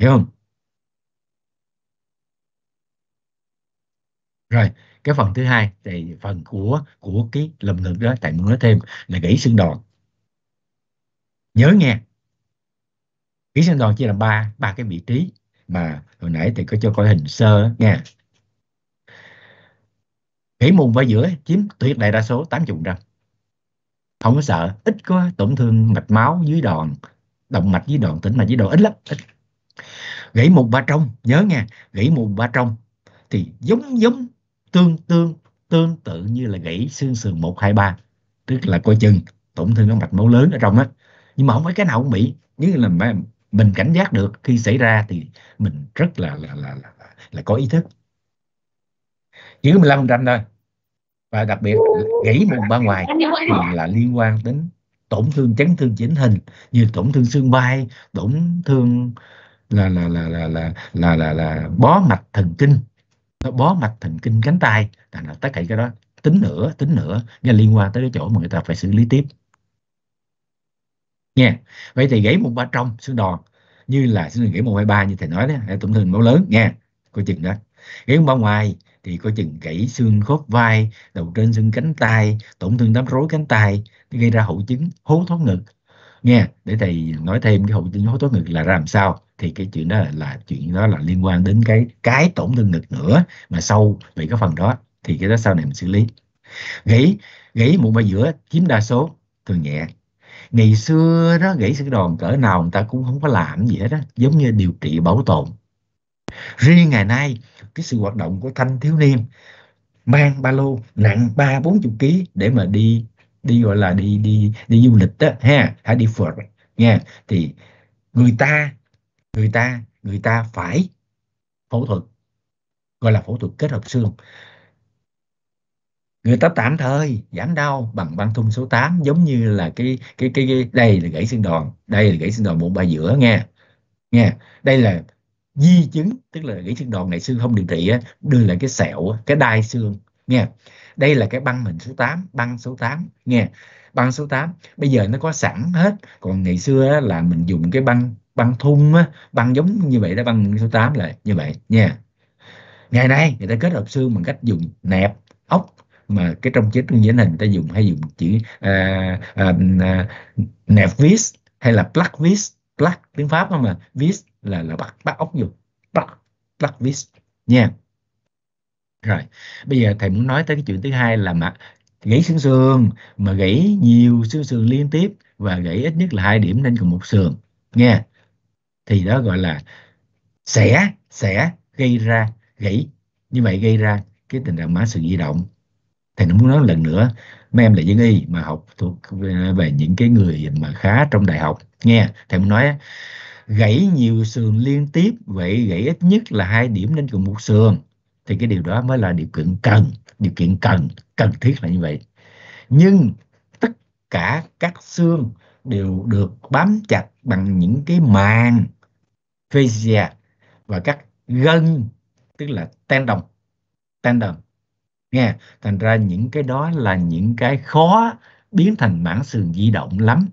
Speaker 1: hiểu không rồi cái phần thứ hai thì phần của của cái lồng ngực đó thầy muốn nói thêm là gãy xương đòn nhớ nghe gãy xương đòn chỉ là ba ba cái vị trí mà hồi nãy thì có cho coi hình sơ nghe gãy mùng và giữa chiếm tuyệt đại đa số 80 trăm không có sợ ít có tổn thương mạch máu dưới đòn động mạch dưới đòn tĩnh mạch dưới đòn ít lắm ít. gãy mùng ba trong nhớ nghe gãy mùng ba trong thì giống giống tương tương tương tự như là gãy xương sườn 123 tức là coi chừng tổn thương ở mạch máu lớn ở trong á nhưng mà không phải cái nào cũng bị nhưng là mà mình cảnh giác được khi xảy ra thì mình rất là là là là, là có ý thức chỉ có 15 trăm thôi và đặc biệt gãy một ba ngoài thì là liên quan đến tổn thương chấn thương chỉnh hình như tổn thương xương vai tổn thương là là là là là là là, là bó mạch thần kinh nó bó mạch thần kinh cánh tay thành là tất cả cái đó tính nữa tính nữa nghe liên quan tới cái chỗ mà người ta phải xử lý tiếp nha vậy thì gãy một ba trong xương đòn như là xương gãy một hai ba như thầy nói đấy tổn thương máu lớn nha coi chừng đó gãy một ba ngoài thì coi chừng gãy xương khớp vai đầu trên xương cánh tay tổn thương đám rối cánh tay gây ra hậu chứng hố thoát ngực nha để thầy nói thêm cái hậu chứng hố thoát ngực là ra làm sao thì cái chuyện đó là, chuyện đó là liên quan đến cái cái tổn thương ngực nữa mà sâu về cái phần đó thì cái đó sau này mình xử lý gãy gãy mụn vai giữa chiếm đa số thường nhẹ ngày xưa đó gãy xương đòn cỡ nào người ta cũng không có làm gì hết đó giống như điều trị bảo tồn riêng ngày nay cái sự hoạt động của thanh thiếu niên mang ba lô nặng ba bốn chục ký để mà đi đi gọi là đi đi đi du lịch đó ha hay đi phượt nha thì người ta người ta người ta phải phẫu thuật gọi là phẫu thuật kết hợp xương người ta tạm thời giảm đau bằng băng thun số 8 giống như là cái cái cái, cái đây là gãy xương đòn đây là gãy xương đòn bụng ba giữa nghe nghe đây là di chứng tức là gãy xương đòn ngày xưa không điều trị á đưa lại cái sẹo cái đai xương nghe đây là cái băng mình số 8 băng số 8 nghe băng số 8 bây giờ nó có sẵn hết còn ngày xưa á, là mình dùng cái băng bằng thun á, bằng giống như vậy đó bằng số 8 lại như vậy nha ngày nay người ta kết hợp xương bằng cách dùng nẹp ốc mà cái trong chế chết diễn hình ta dùng hay dùng chữ à, à, à, nẹp vis hay là plug vis plug tiếng pháp mà vis là là bắt bắt ốc dùng plug plug vis nha rồi bây giờ thầy muốn nói tới cái chuyện thứ hai là mà gãy xương sườn mà gãy nhiều xương sườn liên tiếp và gãy ít nhất là hai điểm lên cùng một sườn nha thì đó gọi là sẽ sẽ gây ra gãy như vậy gây ra cái tình trạng mã sự di động thầy nó muốn nói lần nữa mấy em là dân y mà học thuộc về những cái người mà khá trong đại học nghe thầy muốn nói gãy nhiều sườn liên tiếp vậy gãy ít nhất là hai điểm lên cùng một sườn thì cái điều đó mới là điều kiện cần điều kiện cần cần thiết là như vậy nhưng tất cả các xương đều được bám chặt bằng những cái màng fascia và các gân tức là tendon tendon nghe thành ra những cái đó là những cái khó biến thành mảng sườn di động lắm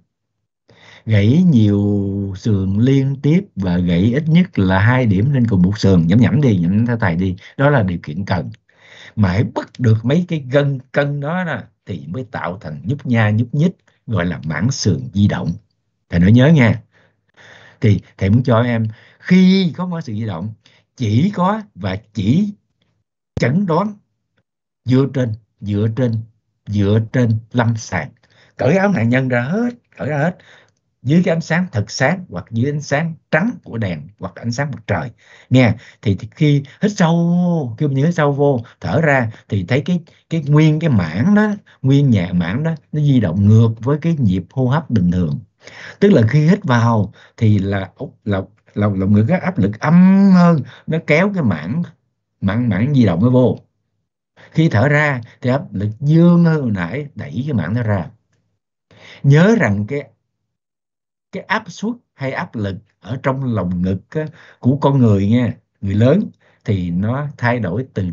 Speaker 1: gãy nhiều sườn liên tiếp và gãy ít nhất là hai điểm lên cùng một sườn nhẩm nhẩm đi nhẩm theo tài đi đó là điều kiện cần mà hãy bứt được mấy cái gân cân đó nè thì mới tạo thành nhúc nha nhúc nhích gọi là mảng sườn di động thầy nói nhớ nha thì thầy muốn cho em khi có mở sự di động chỉ có và chỉ chẩn đoán dựa trên dựa trên dựa trên lâm sàng cởi áo nạn nhân ra hết cởi ra hết dưới cái ánh sáng thật sáng hoặc dưới ánh sáng trắng của đèn hoặc ánh sáng mặt trời nha thì, thì khi hít sâu khi mình hít sâu vô thở ra thì thấy cái cái nguyên cái mảng đó nguyên nhà mảng đó nó di động ngược với cái nhịp hô hấp bình thường tức là khi hít vào thì là là là lồng ngực có áp lực âm hơn nó kéo cái mảng mảng mảng di động nó vô khi thở ra thì áp lực dương hơn nãy đẩy cái mảng nó ra nhớ rằng cái cái áp suất hay áp lực ở trong lồng ngực của con người nha người lớn thì nó thay đổi từ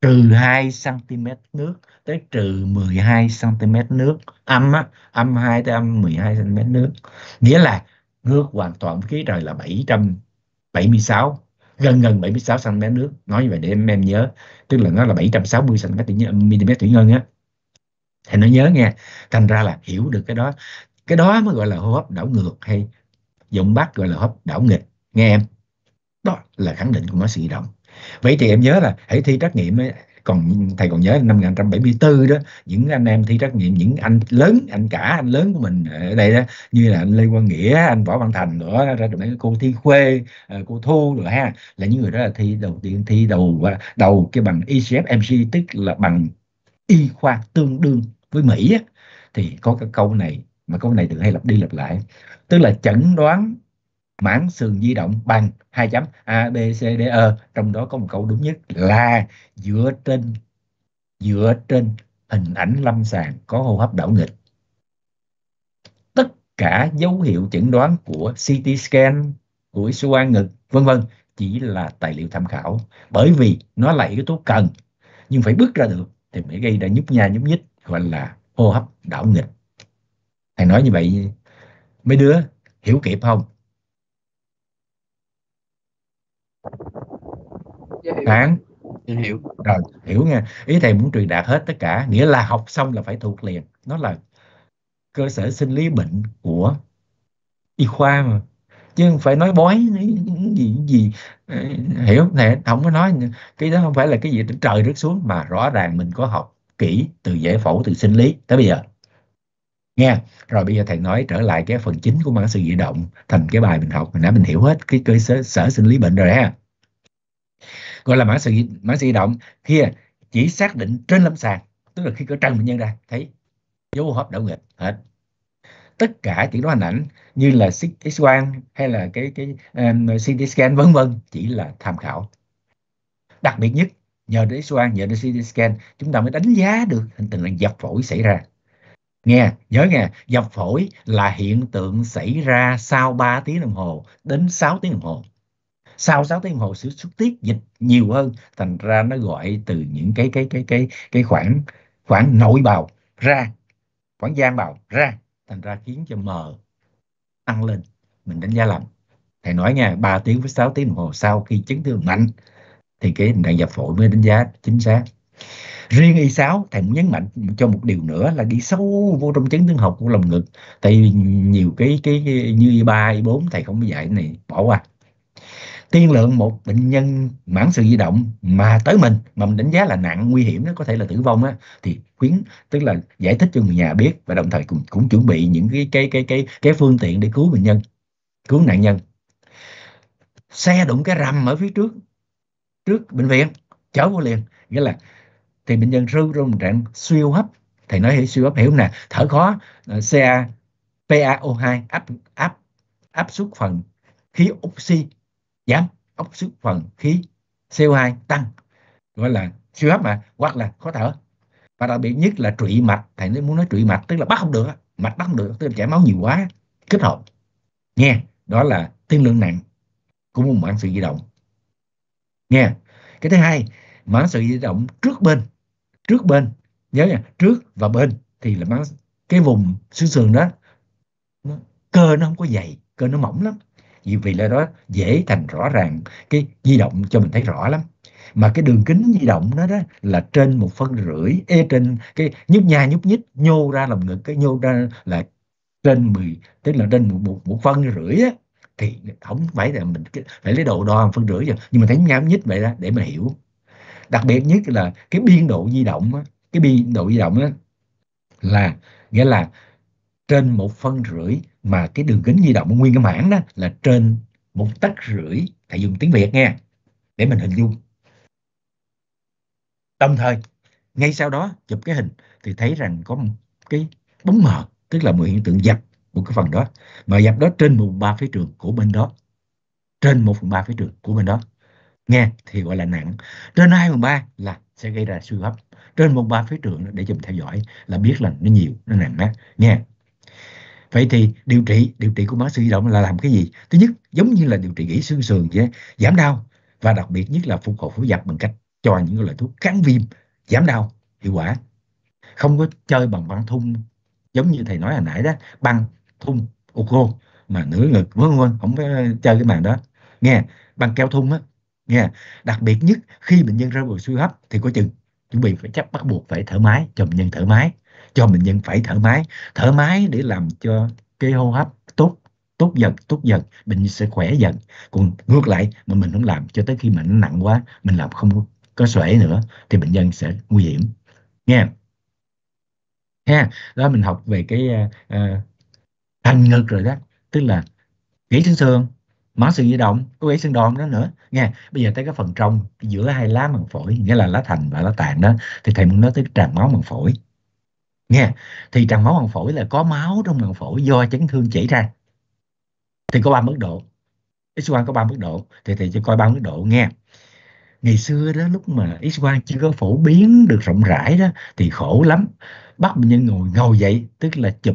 Speaker 1: trừ 2 cm nước tới trừ 12 cm nước âm á, âm 2 tới âm 12 cm nước nghĩa là nước hoàn toàn khí trời là 776 gần gần 76 cm nước nói như vậy để em, em nhớ tức là nó là 760 cm thủy ngân, mm thủy ngân á thì nó nhớ nghe thành ra là hiểu được cái đó cái đó mới gọi là hô hấp đảo ngược hay dụng bác gọi là hô hấp đảo nghịch nghe em đó là khẳng định của nó sự động vậy thì em nhớ là hãy thi trắc nghiệm ấy, còn thầy còn nhớ năm 1974 đó những anh em thi trắc nghiệm những anh lớn anh cả anh lớn của mình ở đây đó như là anh Lê Quang Nghĩa anh Võ Văn Thành nữa ra mấy cô Thi Khuê ờ, cô Thu rồi ha là những người đó là thi đầu tiên thi đầu à, đầu cái bằng ECFMC tức là bằng y khoa tương đương với Mỹ thì có cái câu này mà câu này thường hay lặp đi lặp lại tức là chẩn đoán mảng sườn di động bằng hai chấm a b c d e trong đó có một câu đúng nhất là dựa trên dựa trên hình ảnh lâm sàng có hô hấp đảo nghịch tất cả dấu hiệu chẩn đoán của CT scan của siêu quang ngực vân vân chỉ là tài liệu tham khảo bởi vì nó là yếu tố cần nhưng phải bước ra được thì mới gây ra nhúc nha nhúc nhích gọi là hô hấp đảo nghịch thầy nói như vậy mấy đứa hiểu kịp không một dạ, dạ, hiểu rồi hiểu nha ý thầy muốn truyền đạt hết tất cả nghĩa là học xong là phải thuộc liền nó là cơ sở sinh lý bệnh của y khoa mà chứ không phải nói bói gì gì ờ, hiểu này không có nói cái đó không phải là cái gì trời rớt xuống mà rõ ràng mình có học kỹ từ giải phẫu từ sinh lý tới bây giờ nghe rồi bây giờ thầy nói trở lại cái phần chính của mãn sự di động thành cái bài mình học mình đã mình hiểu hết cái cơ sở, sở sinh lý bệnh rồi ha gọi là mã sự mã sự di động khi à, chỉ xác định trên lâm sàng tức là khi cỡ trần bệnh nhân ra thấy dấu hô hấp đảo nghịch hết tất cả chỉ đó hình ảnh như là x quang hay là cái cái um, CT scan vân vân chỉ là tham khảo đặc biệt nhất nhờ đến x quang nhờ đến CT scan chúng ta mới đánh giá được hình tình trạng dập phổi xảy ra nghe nhớ nghe dập phổi là hiện tượng xảy ra sau 3 tiếng đồng hồ đến 6 tiếng đồng hồ sau sáu tiếng hồ sự xuất tiết dịch nhiều hơn thành ra nó gọi từ những cái cái cái cái cái khoảng khoảng nội bào ra khoảng gian bào ra thành ra khiến cho mờ tăng lên mình đánh giá lầm thầy nói nha 3 tiếng với 6 tiếng đồng hồ sau khi chấn thương mạnh thì cái hình dạng dập phổi mới đánh giá chính xác riêng y 6 thầy muốn nhấn mạnh cho một điều nữa là đi sâu vô trong chấn thương học của lồng ngực tại vì nhiều cái cái như y ba y bốn thầy không dạy này bỏ qua tiên lượng một bệnh nhân mãn sự di động mà tới mình mà mình đánh giá là nặng nguy hiểm nó có thể là tử vong á thì khuyến tức là giải thích cho người nhà biết và đồng thời cũng cũng chuẩn bị những cái cái cái cái cái phương tiện để cứu bệnh nhân cứu nạn nhân xe đụng cái rầm ở phía trước trước bệnh viện chở vô liền nghĩa là thì bệnh nhân rơi trong trạng siêu hấp thầy nói siêu hấp hiểu nè thở khó xe ờ, PaO2 áp áp áp suất phần khí oxy giảm ốc xúc phần khí CO2 tăng gọi là siêu hấp mà hoặc là khó thở và đặc biệt nhất là trụy mạch thầy nói muốn nói trụy mạch tức là bắt không được mạch bắt không được tức là chảy máu nhiều quá kết hợp nghe đó là tiên lượng nặng của một mãn sự di động nghe cái thứ hai mãn sự di động trước bên trước bên nhớ nha trước và bên thì là mãn cái vùng xương sườn đó nó, cơ nó không có dày cơ nó mỏng lắm vì vì lẽ đó dễ thành rõ ràng cái di động cho mình thấy rõ lắm mà cái đường kính di động đó, đó là trên một phân rưỡi e trên cái nhúc nha nhúc nhích nhô ra lòng ngực cái nhô ra là trên 10 tức là trên một, một, một phân rưỡi á thì không phải là mình phải lấy đồ đo một phân rưỡi rồi nhưng mà thấy nhám nhích vậy đó để mà hiểu đặc biệt nhất là cái biên độ di động á, cái biên độ di động á, là nghĩa là trên một phân rưỡi mà cái đường kính di động nguyên cái mảng đó là trên một tấc rưỡi thầy dùng tiếng việt nghe để mình hình dung đồng thời ngay sau đó chụp cái hình thì thấy rằng có một cái bóng mờ tức là một hiện tượng dập một cái phần đó mà dập đó trên một ba phía trường của bên đó trên một phần ba phía trường của bên đó nghe thì gọi là nặng trên hai phần ba là sẽ gây ra suy hấp trên một ba phía trường để dùng theo dõi là biết là nó nhiều nó nặng đó nghe vậy thì điều trị điều trị của bác sĩ di động là làm cái gì thứ nhất giống như là điều trị gãy xương sườn vậy giảm đau và đặc biệt nhất là phục hồi phổi dập bằng cách cho những loại thuốc kháng viêm giảm đau hiệu quả không có chơi bằng băng thun giống như thầy nói hồi nãy đó băng thun ô cô mà nửa ngực vân vân không có chơi cái màn đó nghe băng keo thun á nghe đặc biệt nhất khi bệnh nhân rơi vào suy hấp thì có chừng chuẩn bị phải chắc bắt buộc phải thở máy cho bệnh nhân thở máy cho bệnh nhân phải thở máy thở máy để làm cho cái hô hấp tốt tốt dần tốt dần bệnh nhân sẽ khỏe dần còn ngược lại mà mình không làm cho tới khi mà nó nặng quá mình làm không có xuể nữa thì bệnh nhân sẽ nguy hiểm nha ha đó mình học về cái uh, à, à, thành ngực rồi đó tức là gãy xương xương máu sự di động có gãy xương đòn đó nữa nghe bây giờ tới cái phần trong giữa hai lá màng phổi nghĩa là lá thành và lá tạng đó thì thầy muốn nói tới tràn máu màng phổi nghe thì tràng máu màng phổi là có máu trong màng phổi do chấn thương chảy ra thì có ba mức độ x-quang có ba mức độ thì thầy cho coi ba mức độ nghe ngày xưa đó lúc mà x-quang chưa có phổ biến được rộng rãi đó thì khổ lắm bắt bệnh nhân ngồi ngồi dậy tức là chụp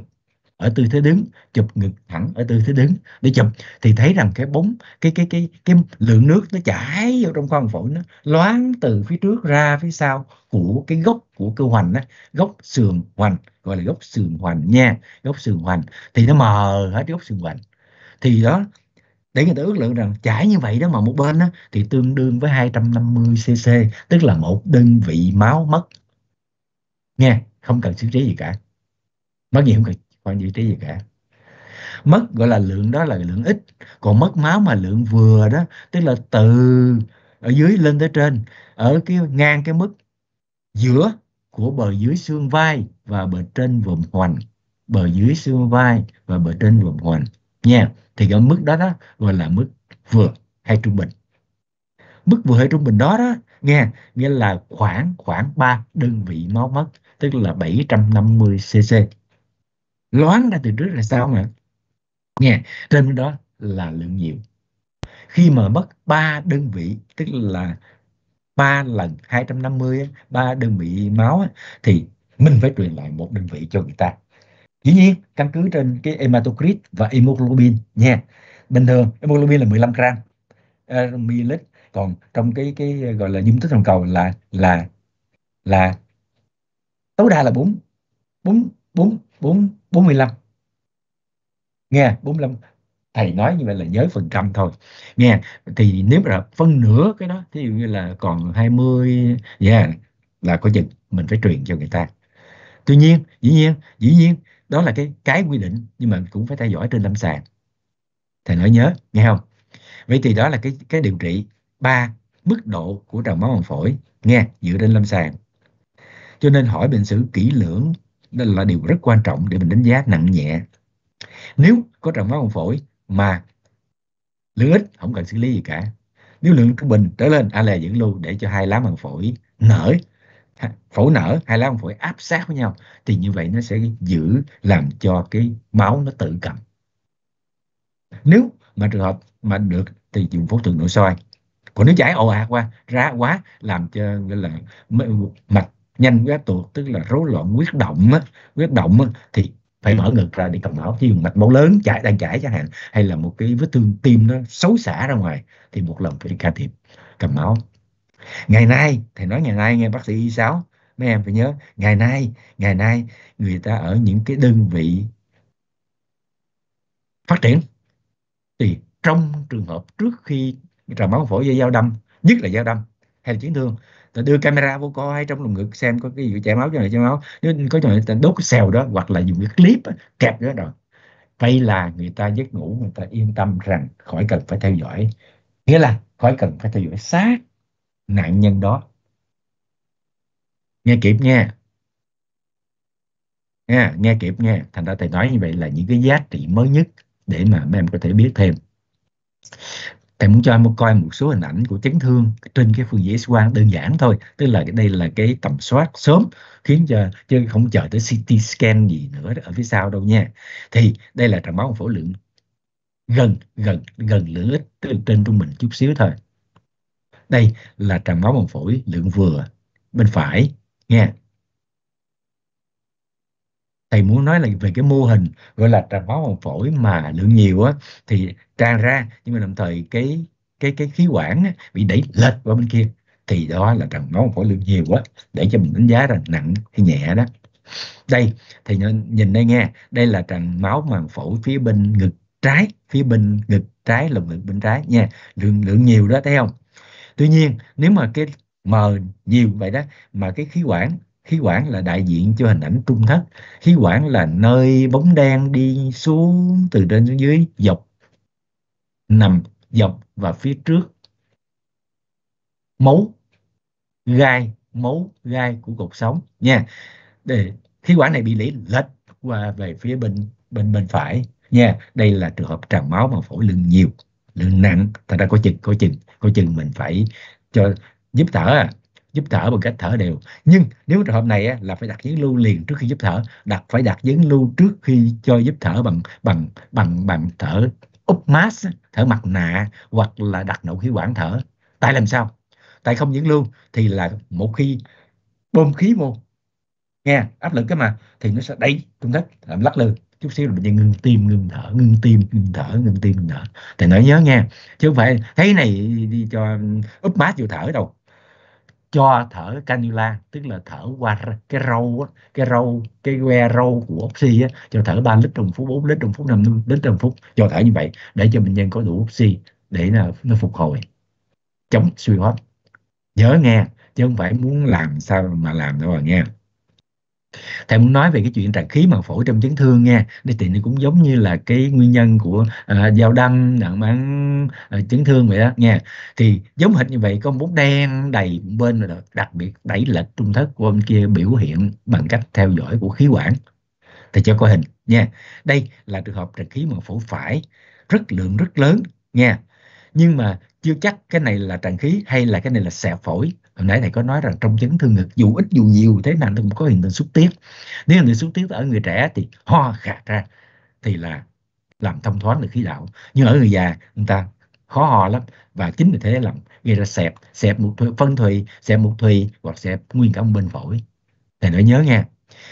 Speaker 1: ở tư thế đứng chụp ngực thẳng ở tư thế đứng để chụp thì thấy rằng cái bóng cái cái cái cái lượng nước nó chảy vào trong khoang phổi nó loáng từ phía trước ra phía sau của cái gốc của cơ hoành á gốc sườn hoành gọi là gốc sườn hoành nha gốc sườn hoành thì nó mờ hết gốc sườn hoành thì đó để người ta ước lượng rằng chảy như vậy đó mà một bên đó, thì tương đương với 250 cc tức là một đơn vị máu mất nghe không cần xử trí gì cả mất gì không cần còn vị trí gì cả mất gọi là lượng đó là lượng ít còn mất máu mà lượng vừa đó tức là từ ở dưới lên tới trên ở cái ngang cái mức giữa của bờ dưới xương vai và bờ trên vòm hoành bờ dưới xương vai và bờ trên vòm hoành nha thì cái mức đó đó gọi là mức vừa hay trung bình mức vừa hay trung bình đó đó nghe nghĩa là khoảng khoảng 3 đơn vị máu mất tức là 750 cc loán ra từ trước là sao mà ạ nghe trên đó là lượng nhiều khi mà mất ba đơn vị tức là ba lần 250 ba đơn vị máu thì mình phải truyền lại một đơn vị cho người ta dĩ nhiên căn cứ trên cái hematocrit và hemoglobin nha bình thường hemoglobin là 15 gram uh, ờ, ml còn trong cái cái gọi là dung tích toàn cầu là là là tối đa là bốn bốn bốn 4 45 nghe 45 thầy nói như vậy là nhớ phần trăm thôi nghe thì nếu mà là phân nửa cái đó thì như là còn 20 yeah, dạ, là có chừng mình phải truyền cho người ta tuy nhiên dĩ nhiên dĩ nhiên đó là cái cái quy định nhưng mà cũng phải theo dõi trên lâm sàng thầy nói nhớ nghe không vậy thì đó là cái cái điều trị ba mức độ của trào máu bằng phổi nghe dựa trên lâm sàng cho nên hỏi bệnh sử kỹ lưỡng đó là điều rất quan trọng để mình đánh giá nặng nhẹ nếu có tràng máu trong phổi mà lượng ít không cần xử lý gì cả nếu lượng trung bình trở lên a lè dẫn lưu để cho hai lá màng phổi nở phổi nở hai lá màng phổi áp sát với nhau thì như vậy nó sẽ giữ làm cho cái máu nó tự cầm nếu mà trường hợp mà được thì dùng phẫu thuật nội soi còn nếu chảy ồ ạt qua ra quá làm cho là mạch nhanh quá tuột tức là rối loạn huyết động á huyết động á thì phải ừ. mở ngực ra để cầm máu ví dụ mạch máu lớn chảy đang chảy chẳng hạn hay là một cái vết thương tim nó xấu xả ra ngoài thì một lần phải can thiệp cầm máu ngày nay thầy nói ngày nay nghe bác sĩ y sáu mấy em phải nhớ ngày nay ngày nay người ta ở những cái đơn vị phát triển thì trong trường hợp trước khi trào máu phổi do dao đâm nhất là dao đâm hay là chấn thương ta đưa camera vô coi trong lồng ngực xem có cái gì chảy máu cho này chảy máu nếu có chỗ ta đốt cái xèo đó hoặc là dùng cái clip kẹp đó rồi đây là người ta giấc ngủ người ta yên tâm rằng khỏi cần phải theo dõi nghĩa là khỏi cần phải theo dõi sát nạn nhân đó nghe kịp nha nghe nghe kịp nha thành ra thầy nói như vậy là những cái giá trị mới nhất để mà mấy em có thể biết thêm thầy muốn cho em coi một số hình ảnh của chấn thương trên cái phương diện X quang đơn giản thôi tức là cái đây là cái tầm soát sớm khiến cho chứ không chờ tới CT scan gì nữa ở phía sau đâu nha thì đây là tràng máu phổ lượng gần gần gần lượng ít trên trung bình chút xíu thôi đây là tràng máu bằng phổi lượng vừa bên phải nha thầy muốn nói là về cái mô hình gọi là tràn máu bằng phổi mà lượng nhiều á thì tràn ra nhưng mà đồng thời cái cái cái khí quản á, bị đẩy lệch qua bên kia thì đó là tràn máu bằng phổi lượng nhiều quá để cho mình đánh giá rằng nặng hay nhẹ đó đây thì nhìn đây nghe đây là tràn máu màng phổi phía bên ngực trái phía bên ngực trái lồng ngực bên trái nha lượng lượng nhiều đó thấy không tuy nhiên nếu mà cái mờ nhiều vậy đó mà cái khí quản khí quản là đại diện cho hình ảnh trung thất khí quản là nơi bóng đen đi xuống từ trên xuống dưới dọc nằm dọc và phía trước mấu gai mấu gai của cột sống nha để khí quản này bị lỉ lệch qua về phía bên bên bên phải nha đây là trường hợp tràn máu mà phổi lượng nhiều lượng nặng ta đã có chừng có chừng có chừng mình phải cho giúp thở à giúp thở bằng cách thở đều nhưng nếu trường hợp này á, là phải đặt giếng lưu liền trước khi giúp thở đặt phải đặt giếng lưu trước khi cho giúp thở bằng bằng bằng bằng thở úp mask thở mặt nạ hoặc là đặt nội khí quản thở tại làm sao tại không dẫn lưu thì là một khi bơm khí vô nghe áp lực cái mà thì nó sẽ đẩy công tắc làm lắc lư chút xíu rồi bệnh nhân ngừng tim ngừng thở ngừng tim ngừng thở ngừng tim ngừng thở thì nó nhớ nghe chứ không phải thấy này đi cho úp mát vô thở đâu cho thở cannula tức là thở qua cái râu cái râu cái que râu của oxy á, cho thở 3 lít trong phút 4 lít trong phút 5 đến đồng phút cho thở như vậy để cho bệnh nhân có đủ oxy để là nó phục hồi chống suy hô hấp nhớ nghe chứ không phải muốn làm sao mà làm đâu rồi à nghe thầy muốn nói về cái chuyện trạc khí màng phổi trong chấn thương nha để thì nó cũng giống như là cái nguyên nhân của uh, dao đâm nặng bán uh, à, chấn thương vậy đó nha thì giống hệt như vậy con bóng đen đầy bên đặc biệt đẩy lệch trung thất của ông kia biểu hiện bằng cách theo dõi của khí quản thầy cho coi hình nha đây là trường hợp trạc khí màng phổi phải rất lượng rất lớn nha nhưng mà chưa chắc cái này là tràn khí hay là cái này là xẹp phổi hồi nãy thầy có nói rằng trong chấn thương ngực dù ít dù nhiều thế nào nó cũng có hiện tượng xuất tiết nếu hiện tượng xuất tiết ở người trẻ thì ho khạc ra thì là làm thông thoáng được khí đạo nhưng ở người già người ta khó ho lắm và chính vì thế làm gây ra sẹp sẹp một thùy, phân thùy sẹp một thùy hoặc sẹp nguyên cả một bên phổi thầy nói nhớ nha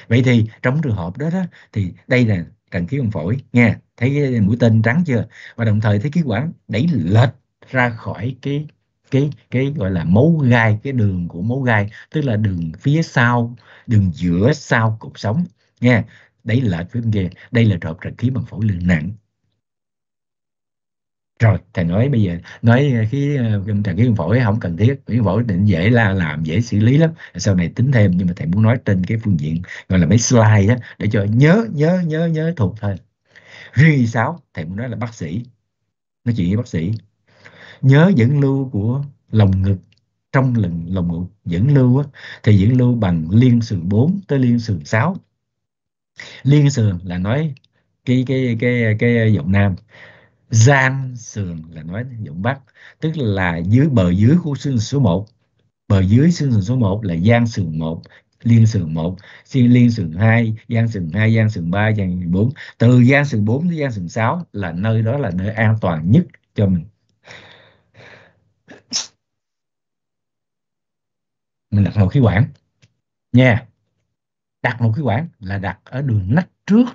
Speaker 1: vậy thì trong trường hợp đó, đó thì đây là cần khí bằng phổi nghe thấy mũi tên trắng chưa và đồng thời thấy khí quản đẩy lệch ra khỏi cái cái cái gọi là mấu gai cái đường của mấu gai tức là đường phía sau đường giữa sau cột sống nha đấy là với kia đây là rộp trạch khí bằng phổi lượng nặng rồi thầy nói bây giờ nói ờ, khí ờ, trạch khí bằng phổi không cần thiết khí phổi định dễ la làm dễ xử lý lắm sau này tính thêm nhưng mà thầy muốn nói trên cái phương diện gọi là mấy slide đó để cho nhớ nhớ nhớ nhớ thuộc thôi riêng sáu thầy muốn nói là bác sĩ nói chuyện với bác sĩ nhớ dẫn lưu của lồng ngực trong lần lồng ngực dẫn lưu á, thì dẫn lưu bằng liên sườn 4 tới liên sườn 6 liên sườn là nói cái cái cái cái giọng nam gian sườn là nói giọng bắc tức là dưới bờ dưới khu xương số 1 bờ dưới xương sườn số 1 là gian sườn 1 liên sườn 1 xin liên sườn 2 gian sườn 2 gian sườn 3 gian sườn 4 từ gian sườn 4 tới gian sườn 6 là nơi đó là nơi an toàn nhất cho mình mình đặt nội khí quản nha đặt nội khí quản là đặt ở đường nách trước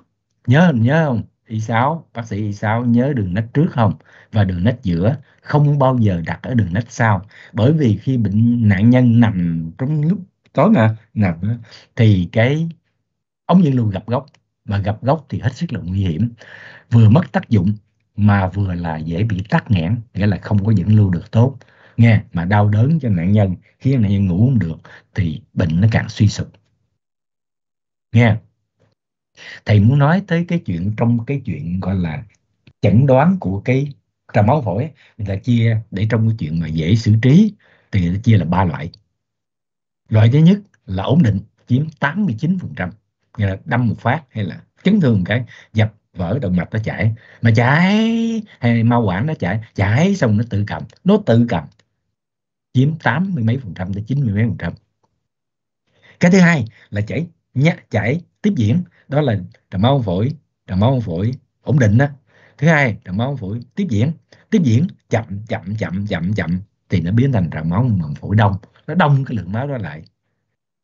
Speaker 1: nhớ nhớ không y sáu bác sĩ y sáu nhớ đường nách trước không và đường nách giữa không bao giờ đặt ở đường nách sau bởi vì khi bệnh nạn nhân nằm trong lúc tối mà nằm thì cái ống dẫn lưu gặp gốc mà gặp gốc thì hết sức là nguy hiểm vừa mất tác dụng mà vừa là dễ bị tắc nghẽn nghĩa là không có dẫn lưu được tốt nghe mà đau đớn cho nạn nhân khiến nạn nhân ngủ không được thì bệnh nó càng suy sụp nghe thầy muốn nói tới cái chuyện trong cái chuyện gọi là chẩn đoán của cái trà máu phổi người ta chia để trong cái chuyện mà dễ xử trí thì người ta chia là ba loại loại thứ nhất là ổn định chiếm 89% nghĩa là đâm một phát hay là chấn thương một cái dập vỡ động mạch nó chảy mà chảy hay mau quản nó chảy chảy xong nó tự cầm nó tự cầm chiếm tám mươi mấy phần trăm tới chín mươi mấy phần trăm cái thứ hai là chảy nhá, chảy tiếp diễn đó là trà máu phổi trà máu phổi ổn định đó thứ hai trà máu phổi tiếp diễn tiếp diễn chậm chậm chậm chậm chậm thì nó biến thành trà máu màng phổi đông nó đông cái lượng máu đó lại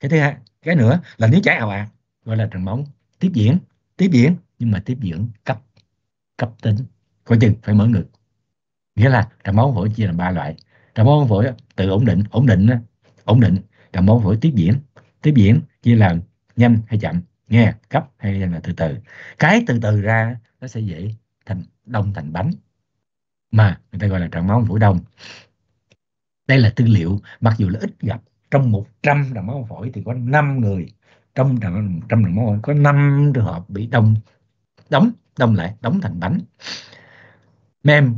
Speaker 1: cái thứ hai cái nữa là nếu chảy ào ạt gọi là trà máu tiếp diễn tiếp diễn nhưng mà tiếp diễn cấp cấp tính coi chừng phải mở ngực nghĩa là trà máu phổi chia làm ba loại Trà Mon phổi tự ổn định ổn định ổn định Trà máu phổi tiếp diễn tiếp diễn chia làm nhanh hay chậm nghe cấp hay là từ từ cái từ từ ra nó sẽ dễ thành đông thành bánh mà người ta gọi là tràng máu phổi đông đây là tư liệu mặc dù là ít gặp trong 100 tràng máu phổi thì có 5 người trong tràng trong tràng máu phổi có 5 trường hợp bị đông đóng đông lại đóng thành bánh mềm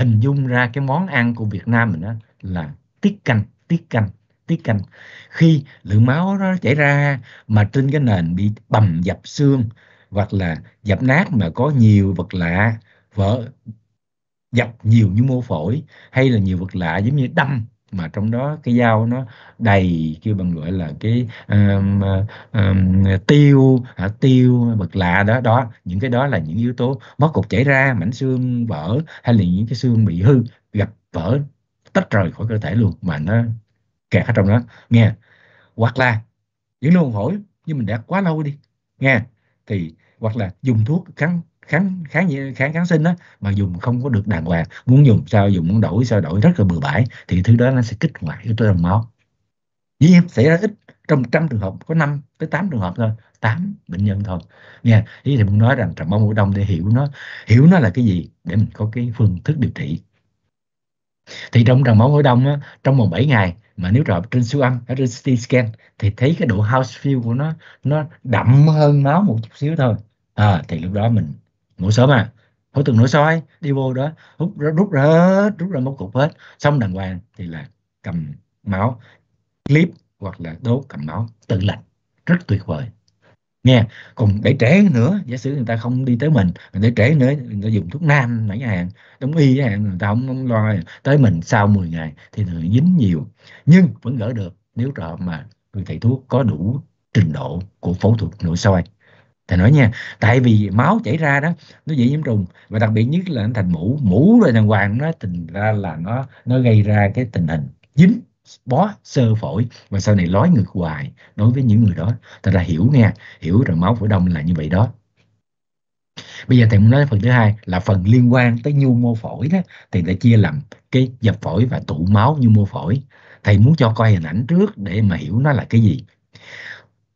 Speaker 1: hình dung ra cái món ăn của Việt Nam mình đó là tiết canh tiết canh tiết canh khi lượng máu nó chảy ra mà trên cái nền bị bầm dập xương hoặc là dập nát mà có nhiều vật lạ vỡ dập nhiều như mô phổi hay là nhiều vật lạ giống như đâm mà trong đó cái dao nó đầy kêu bằng gọi là cái um, um, tiêu hả, tiêu bực lạ đó đó những cái đó là những yếu tố móc cục chảy ra mảnh xương vỡ hay là những cái xương bị hư gặp vỡ tách rời khỏi cơ thể luôn mà nó kẹt ở trong đó nghe hoặc là những luồng hỏi như mình đã quá lâu đi nghe thì hoặc là dùng thuốc kháng kháng kháng kháng kháng sinh đó mà dùng không có được đàng hoàng muốn dùng sao dùng muốn đổi sao đổi rất là bừa bãi thì thứ đó nó sẽ kích hoạt ở trong máu dĩ xảy ra ít trong trăm trường hợp có 5 tới 8 trường hợp thôi 8 bệnh nhân thôi nha ý thì muốn nói rằng trầm máu mũi đông để hiểu nó hiểu nó là cái gì để mình có cái phương thức điều trị thì trong trầm máu mũi đông á, trong vòng 7 ngày mà nếu rồi trên siêu âm ở trên CT scan thì thấy cái độ house feel của nó nó đậm hơn máu một chút xíu thôi à, thì lúc đó mình ngủ sớm à hủ từng nửa soi đi vô đó hút rút ra hết rút ra một cục hết xong đàng hoàng thì là cầm máu clip hoặc là đốt cầm máu tự lạnh rất tuyệt vời nghe còn để trẻ nữa giả sử người ta không đi tới mình để trẻ nữa người ta dùng thuốc nam nãy hạn đông y hàng người ta không, không lo tới mình sau 10 ngày thì người dính nhiều nhưng vẫn gỡ được nếu trọ mà người thầy thuốc có đủ trình độ của phẫu thuật nội soi thầy nói nha tại vì máu chảy ra đó nó dễ nhiễm trùng và đặc biệt nhất là nó thành mũ mũ rồi đàng hoàng nó tình ra là nó nó gây ra cái tình hình dính bó sơ phổi và sau này lói ngược hoài đối với những người đó thật là hiểu nghe hiểu rồi máu phổi đông là như vậy đó bây giờ thầy muốn nói phần thứ hai là phần liên quan tới nhu mô phổi đó thì đã chia làm cái dập phổi và tụ máu nhu mô phổi thầy muốn cho coi hình ảnh trước để mà hiểu nó là cái gì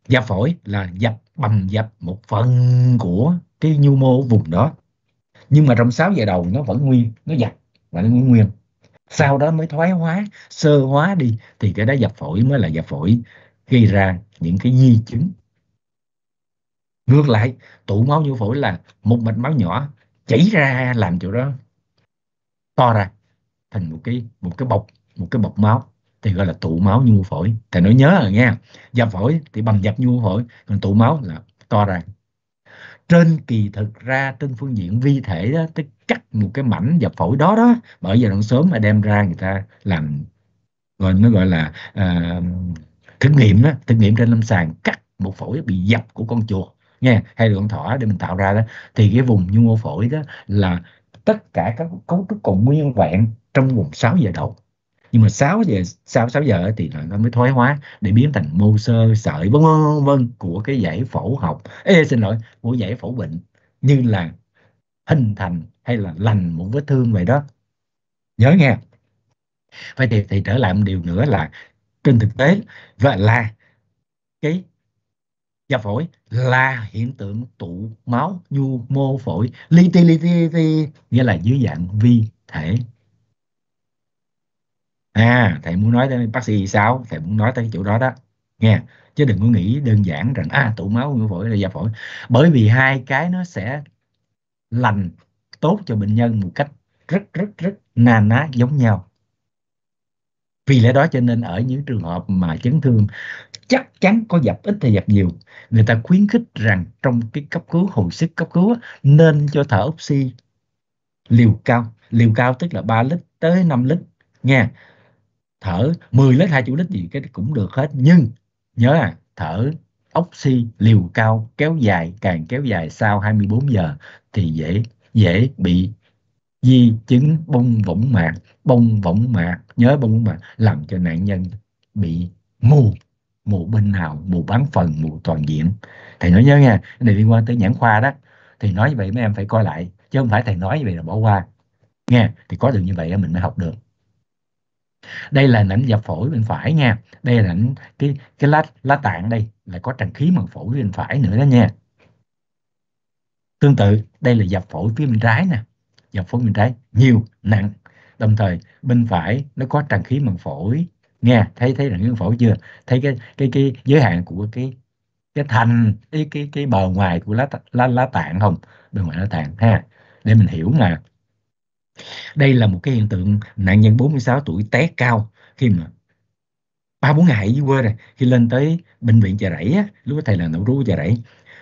Speaker 1: da phổi là dập bầm dập một phần của cái nhu mô vùng đó nhưng mà trong 6 giờ đầu nó vẫn nguyên nó dập và nó nguyên nguyên sau đó mới thoái hóa sơ hóa đi thì cái đó dập phổi mới là dập phổi gây ra những cái di chứng ngược lại tụ máu nhu phổi là một mạch máu nhỏ chảy ra làm chỗ đó to ra thành một cái một cái bọc một cái bọc máu thì gọi là tụ máu nhu phổi thầy nói nhớ rồi nghe dập phổi thì bằng dập nhu phổi còn tụ máu là to ra trên kỳ thực ra trên phương diện vi thể đó tức cắt một cái mảnh dập phổi đó đó bởi giờ đoạn sớm mà đem ra người ta làm gọi nó gọi là uh, ờ, thực nghiệm đó thử nghiệm trên lâm sàng cắt một phổi bị dập của con chuột nha hay là con thỏ để mình tạo ra đó thì cái vùng nhu mô phổi đó là tất cả các cấu trúc còn nguyên vẹn trong vùng 6 giờ đầu nhưng mà 6 giờ sau 6 giờ thì nó mới thoái hóa để biến thành mô sơ sợi vân vân của cái giải phẫu học Ê, xin lỗi của giải phẫu bệnh như là hình thành hay là lành một vết thương vậy đó nhớ nghe vậy thì, thì trở lại một điều nữa là trên thực tế và là cái da phổi là hiện tượng tụ máu nhu mô phổi li ti li ti, ti nghĩa là dưới dạng vi thể à thầy muốn nói tới bác sĩ sao thầy muốn nói tới cái chỗ đó đó nghe chứ đừng có nghĩ đơn giản rằng à tụ máu của phổi là da phổi bởi vì hai cái nó sẽ lành tốt cho bệnh nhân một cách rất rất rất na ná giống nhau vì lẽ đó cho nên ở những trường hợp mà chấn thương chắc chắn có dập ít hay dập nhiều người ta khuyến khích rằng trong cái cấp cứu hồi sức cấp cứu nên cho thở oxy liều cao liều cao tức là 3 lít tới 5 lít nha thở 10 lít 20 lít gì cái cũng được hết nhưng nhớ à thở oxy liều cao kéo dài càng kéo dài sau 24 giờ thì dễ dễ bị di chứng bong võng mạc bong võng mạc nhớ bong võng mạc làm cho nạn nhân bị mù mù bên nào mù bán phần mù toàn diện thầy nói nhớ nha cái này liên quan tới nhãn khoa đó thì nói như vậy mấy em phải coi lại chứ không phải thầy nói như vậy là bỏ qua nghe thì có được như vậy mình mới học được đây là nảnh dập phổi bên phải nha đây là nảnh cái cái lá lá tạng đây là có tràng khí màng phổi bên phải nữa đó nha tương tự đây là dập phổi phía bên trái nè dập phổi bên trái nhiều nặng đồng thời bên phải nó có tràng khí màng phổi nha thấy thấy tràng khí phổi chưa thấy cái cái cái giới hạn của cái cái thành cái cái cái bờ ngoài của lá lá lá tạng không bề ngoài lá tạng ha để mình hiểu nè đây là một cái hiện tượng nạn nhân 46 tuổi té cao khi mà ba bốn ngày dưới quê này khi lên tới bệnh viện chợ rẫy á, lúc đó thầy là nội trú chợ rẫy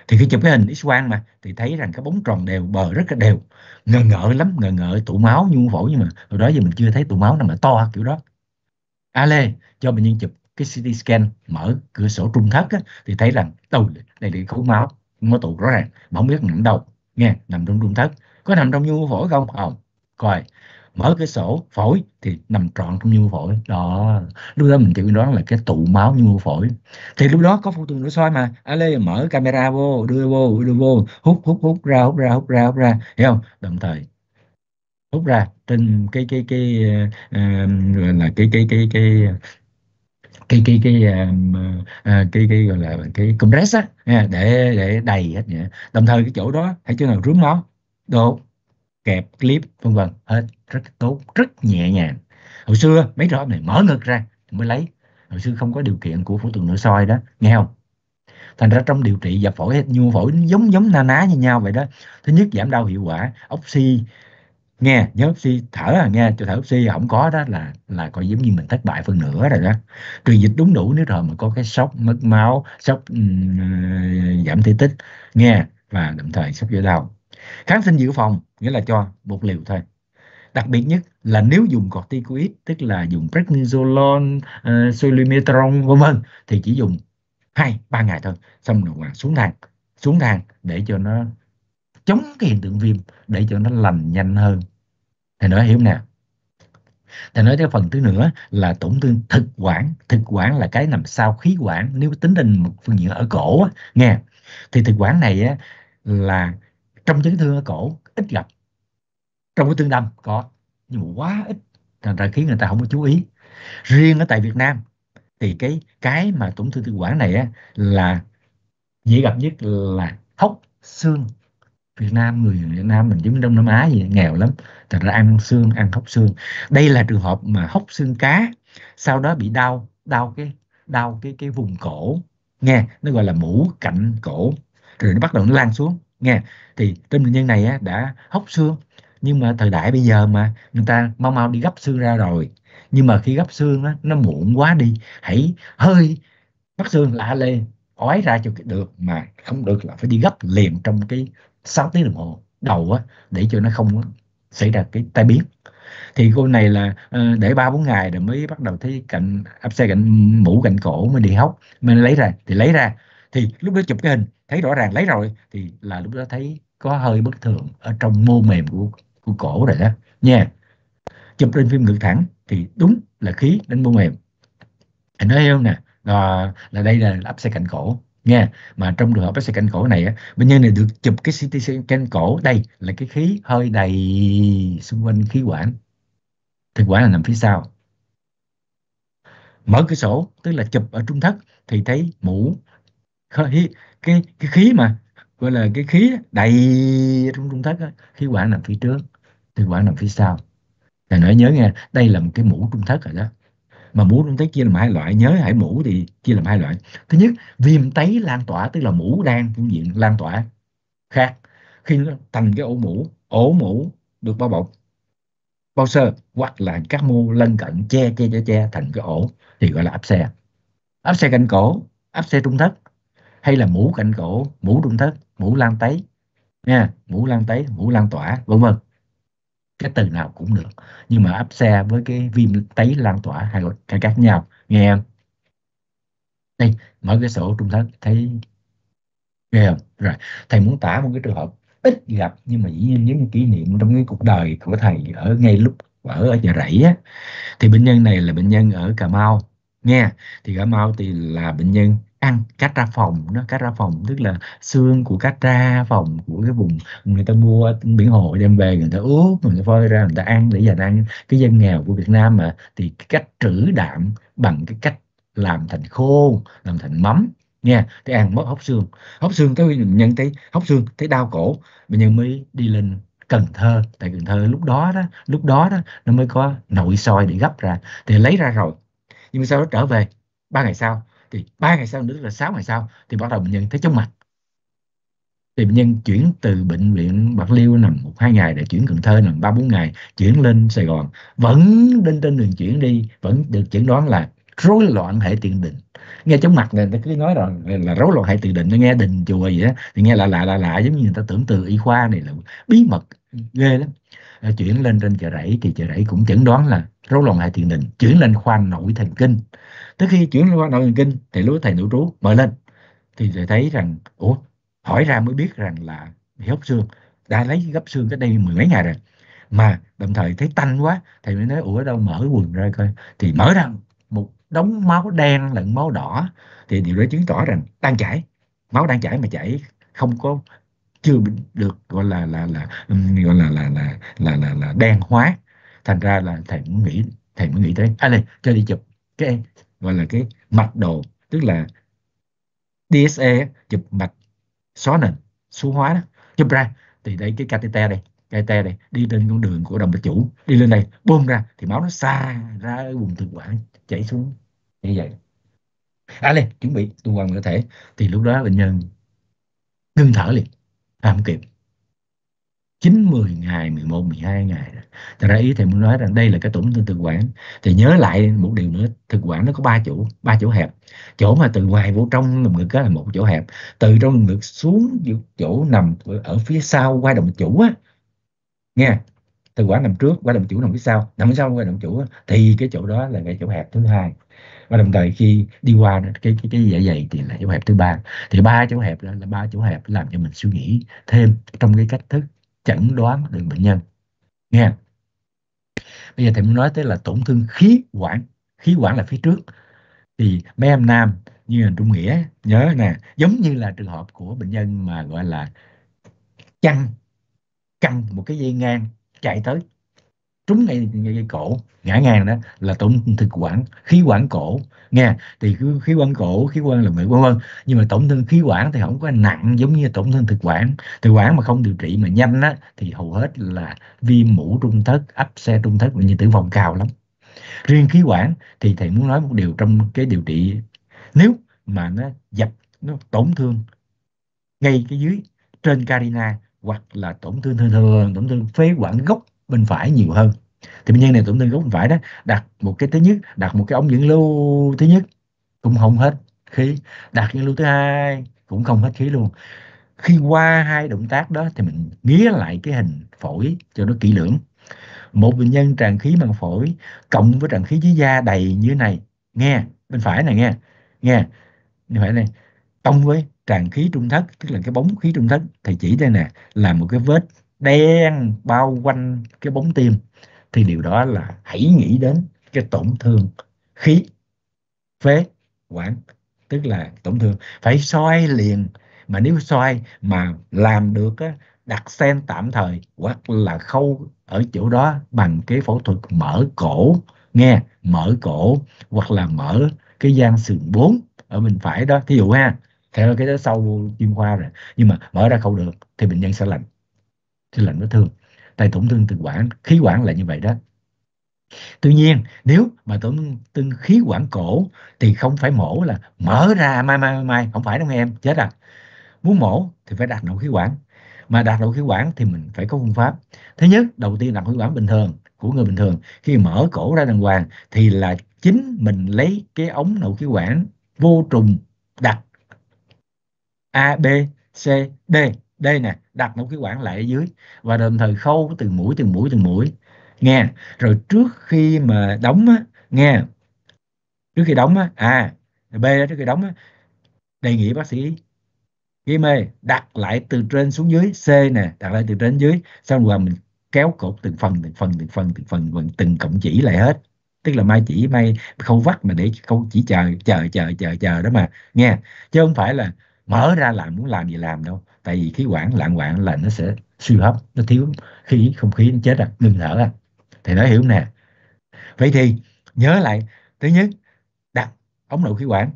Speaker 1: thì khi chụp cái hình x quang mà thì thấy rằng cái bóng tròn đều bờ rất là đều ngờ ngợ lắm ngờ ngợ tụ máu nhu phổi nhưng mà hồi đó giờ mình chưa thấy tụ máu nào mà to kiểu đó a lê cho bệnh nhân chụp cái CT scan mở cửa sổ trung thất á, thì thấy rằng đâu đây là khối máu máu tụ rõ ràng mà không biết nằm đâu nghe nằm trong trung thất có nằm trong nhu phổi không không coi mở cái sổ phổi thì nằm trọn trong nhu phổi đó lúc đó mình chịu đoán là cái tụ máu nhu phổi thì lúc đó có phẫu thuật nội soi mà à mở camera vô đưa vô đưa vô hút hút hút ra hút ra hút ra hút ra hiểu không đồng thời hút ra trên cái cái cái uh, là cái cái cái cái cái cái cái ờ, cái cái, gọi là cái compress á để để đầy hết nhỉ đồng thời cái chỗ đó hãy chỗ nào rướm máu đúng kẹp clip vân vân hết ờ, rất tốt rất nhẹ nhàng hồi xưa mấy rõ này mở ngực ra mới lấy hồi xưa không có điều kiện của phẫu thuật nội soi đó nghe không thành ra trong điều trị dập phổi nhu phổi giống giống na ná như nhau vậy đó thứ nhất giảm đau hiệu quả oxy nghe nhớ oxy thở à nghe cho thở oxy không có đó là là coi giống như mình thất bại phần nửa rồi đó trừ dịch đúng đủ nếu rồi mà có cái sốc mất máu sốc um, giảm thể tích nghe và đồng thời sốc vô đầu kháng sinh dự phòng nghĩa là cho một liều thôi đặc biệt nhất là nếu dùng corticoid tức là dùng prednisolone uh, ờ, solimetron vân vân thì chỉ dùng hai ba ngày thôi xong rồi xuống thang xuống thang để cho nó chống cái hiện tượng viêm để cho nó lành nhanh hơn thì nói hiểu nè thì nói tới phần thứ nữa là tổn thương thực quản thực quản là cái nằm sau khí quản nếu tính đến một phương diện ở cổ nghe thì thực quản này á, là trong chấn thương ở cổ ít gặp trong cái tương đâm có nhưng mà quá ít thành ra khiến người ta không có chú ý riêng ở tại Việt Nam thì cái cái mà tổn thương thực quản này á, là dễ gặp nhất là hốc xương Việt Nam người Việt Nam mình giống Đông Nam Á gì nghèo lắm thành ra ăn xương ăn hốc xương đây là trường hợp mà hốc xương cá sau đó bị đau đau cái đau cái cái vùng cổ nghe nó gọi là mũ cạnh cổ rồi nó bắt đầu nó lan xuống nghe thì trên bệnh nhân này á, đã hốc xương nhưng mà thời đại bây giờ mà người ta mau mau đi gấp xương ra rồi nhưng mà khi gấp xương á, nó muộn quá đi hãy hơi bắt xương lạ lên ói ra cho được mà không được là phải đi gấp liền trong cái 6 tiếng đồng hồ đầu á, để cho nó không xảy ra cái tai biến thì cô này là ờ, để ba bốn ngày rồi mới bắt đầu thấy cạnh áp xe cạnh mũ cạnh cổ mới đi hốc mình lấy ra thì lấy ra thì lúc đó chụp cái hình thấy rõ ràng lấy rồi thì là lúc đó thấy có hơi bất thường ở trong mô mềm của của cổ rồi đó nha chụp lên phim ngực thẳng thì đúng là khí đến mô mềm anh nói hiểu không nè là, là đây là áp xe cạnh cổ nha mà trong trường hợp áp xe cạnh cổ này á, bệnh nhân này được chụp cái CT scan cổ đây là cái khí hơi đầy xung quanh khí quản thực quản là nằm phía sau mở cửa sổ tức là chụp ở trung thất thì thấy mũ khí cái cái khí mà gọi là cái khí đầy trong trung thất đó. khí quản nằm phía trước thì quản nằm phía sau thầy nói nhớ nghe đây là một cái mũ trung thất rồi đó mà mũ trung thất chia làm hai loại nhớ hãy mũ thì chia làm hai loại thứ nhất viêm tấy lan tỏa tức là mũ đang phương diện lan tỏa khác khi nó thành cái ổ mũ ổ mũ được bao bọc bao sơ hoặc là các mô lân cận che che che che thành cái ổ thì gọi là áp xe áp xe canh cổ áp xe trung thất hay là mũ cạnh cổ mũ trung thất mũ lan tấy nha mũ lan tấy mũ lan tỏa vân vân cái từ nào cũng được nhưng mà áp xe với cái viêm tấy lan tỏa hay là khác nhau nghe em đây mở cái sổ trung thất thấy ghê không rồi thầy muốn tả một cái trường hợp ít gặp nhưng mà dĩ nhiên những kỷ niệm trong cái cuộc đời của thầy ở ngay lúc ở ở nhà rẫy á thì bệnh nhân này là bệnh nhân ở cà mau nghe thì cà mau thì là bệnh nhân ăn cá tra phòng nó cá tra phòng tức là xương của cá tra phòng của cái vùng người ta mua biển hồ đem về người ta ướp người ta phơi ra người ta ăn để dành ăn cái dân nghèo của Việt Nam mà thì cách trữ đạm bằng cái cách làm thành khô làm thành mắm nha thì ăn mất hốc xương hốc xương cái nhận thấy hốc xương thấy đau cổ bây giờ mới đi lên Cần Thơ tại Cần Thơ lúc đó đó lúc đó đó nó mới có nội soi để gấp ra thì lấy ra rồi nhưng sau đó trở về ba ngày sau thì ba ngày sau nữa là 6 ngày sau thì bắt đầu bệnh nhân thấy chóng mặt thì bệnh nhân chuyển từ bệnh viện bạc liêu nằm một hai ngày để chuyển cần thơ nằm ba bốn ngày chuyển lên sài gòn vẫn lên trên đường chuyển đi vẫn được chẩn đoán là rối loạn hệ tiền đình nghe chóng mặt người ta cứ nói là là rối loạn hệ tiền đình nó nghe đình chùa gì đó thì nghe lạ lạ lạ lạ giống như người ta tưởng từ y khoa này là bí mật ghê lắm chuyển lên trên chợ rẫy thì chợ rẫy cũng chẩn đoán là rối loạn hệ tiền đình chuyển lên khoa nội thần kinh tới khi chuyển lên khoa nội thần kinh thì lúc thầy nội trú mời lên thì thầy thấy rằng ủa hỏi ra mới biết rằng là bị hốc xương đã lấy gấp xương cách đây mười mấy ngày rồi mà đồng thời thấy tanh quá thầy mới nói ủa đâu mở quần ra coi thì mở ra một đống máu đen lẫn máu đỏ thì điều đó chứng tỏ rằng đang chảy máu đang chảy mà chảy không có chưa được gọi là là là gọi là là là là là, là đen hóa thành ra là thầy muốn nghĩ thầy mới nghĩ tới à này cho đi chụp cái gọi là cái mặt đồ tức là DSE chụp mạch xóa nền số hóa đó chụp ra thì đây cái catheter đây catheter đây đi lên con đường của đồng mạch chủ đi lên đây bơm ra thì máu nó xa ra vùng thực quản chảy xuống như vậy à lên chuẩn bị tuần hoàn cơ thể thì lúc đó bệnh nhân ngưng thở liền à kịp 9, 10 ngày, 11, 12 ngày Thật ra ý thầy muốn nói rằng đây là cái tổn thương thực quản Thì nhớ lại một điều nữa Thực quản nó có ba chỗ, ba chỗ hẹp Chỗ mà từ ngoài vô trong lồng ngực đó là một chỗ hẹp Từ trong lồng ngực xuống chỗ nằm ở phía sau qua động chủ á Nghe Thực quản nằm trước, qua động chủ nằm phía sau Nằm phía sau qua động chủ á Thì cái chỗ đó là cái chỗ hẹp thứ hai và đồng thời khi đi qua cái cái cái dạ dày thì là chỗ hẹp thứ ba thì ba chỗ hẹp là, là ba chỗ hẹp làm cho mình suy nghĩ thêm trong cái cách thức chẩn đoán được bệnh nhân nghe bây giờ thầy muốn nói tới là tổn thương khí quản khí quản là phía trước thì mấy em nam như là trung nghĩa nhớ nè giống như là trường hợp của bệnh nhân mà gọi là chăn căng một cái dây ngang chạy tới trúng ngay ngay cổ ngã ngang đó là tổn thương thực quản khí quản cổ nghe thì khí quản cổ khí quản là ngực vân vân nhưng mà tổn thương khí quản thì không có nặng giống như tổn thương thực quản thực quản mà không điều trị mà nhanh á thì hầu hết là viêm mũ trung thất áp xe trung thất bệnh nhân tử vong cao lắm riêng khí quản thì thầy muốn nói một điều trong cái điều trị nếu mà nó dập nó tổn thương ngay cái dưới trên carina hoặc là tổn thương thường thường tổn thương phế quản gốc bên phải nhiều hơn thì bệnh nhân này tổn thương gốc vải đó đặt một cái thứ nhất đặt một cái ống dẫn lưu thứ nhất cũng không hết khí đặt dẫn lưu thứ hai cũng không hết khí luôn khi qua hai động tác đó thì mình nghĩa lại cái hình phổi cho nó kỹ lưỡng một bệnh nhân tràn khí bằng phổi cộng với tràn khí dưới da đầy như thế này nghe bên phải này nghe nghe như phải này cộng với tràn khí trung thất tức là cái bóng khí trung thất thì chỉ đây nè là một cái vết đen bao quanh cái bóng tim thì điều đó là hãy nghĩ đến cái tổn thương khí phế quản tức là tổn thương phải soi liền mà nếu soi mà làm được á, đặt sen tạm thời hoặc là khâu ở chỗ đó bằng cái phẫu thuật mở cổ nghe mở cổ hoặc là mở cái gian sườn 4 ở bên phải đó thí dụ ha theo cái đó sau chuyên khoa rồi nhưng mà mở ra không được thì bệnh nhân sẽ lành sẽ lành vết thương tại tổn thương từ quản khí quản là như vậy đó tuy nhiên nếu mà tổn thương khí quản cổ thì không phải mổ là mở ra mai mai mai mai, không phải đâu nghe em chết à muốn mổ thì phải đặt nội khí quản mà đặt nội khí quản thì mình phải có phương pháp thứ nhất đầu tiên đặt nội khí quản bình thường của người bình thường khi mở cổ ra đàng hoàng thì là chính mình lấy cái ống nội khí quản vô trùng đặt a b c d đây nè đặt một cái quản lại ở dưới và đồng thời khâu từ mũi từng mũi từng mũi nghe rồi trước khi mà đóng á, nghe trước khi đóng á, à b trước khi đóng á, đề nghị bác sĩ ghi mê đặt lại từ trên xuống dưới c nè đặt lại từ trên dưới xong rồi mình kéo cột từng phần từng phần từng phần từng phần từng, từng cộng chỉ lại hết tức là mai chỉ may khâu vắt mà để câu chỉ chờ chờ chờ chờ chờ đó mà nghe chứ không phải là mở ra là muốn làm gì làm đâu tại vì khí quản lạng quạng là nó sẽ suy hấp nó thiếu khí không khí nó chết à ngừng thở à thì nói hiểu nè vậy thì nhớ lại thứ nhất đặt ống nội khí quản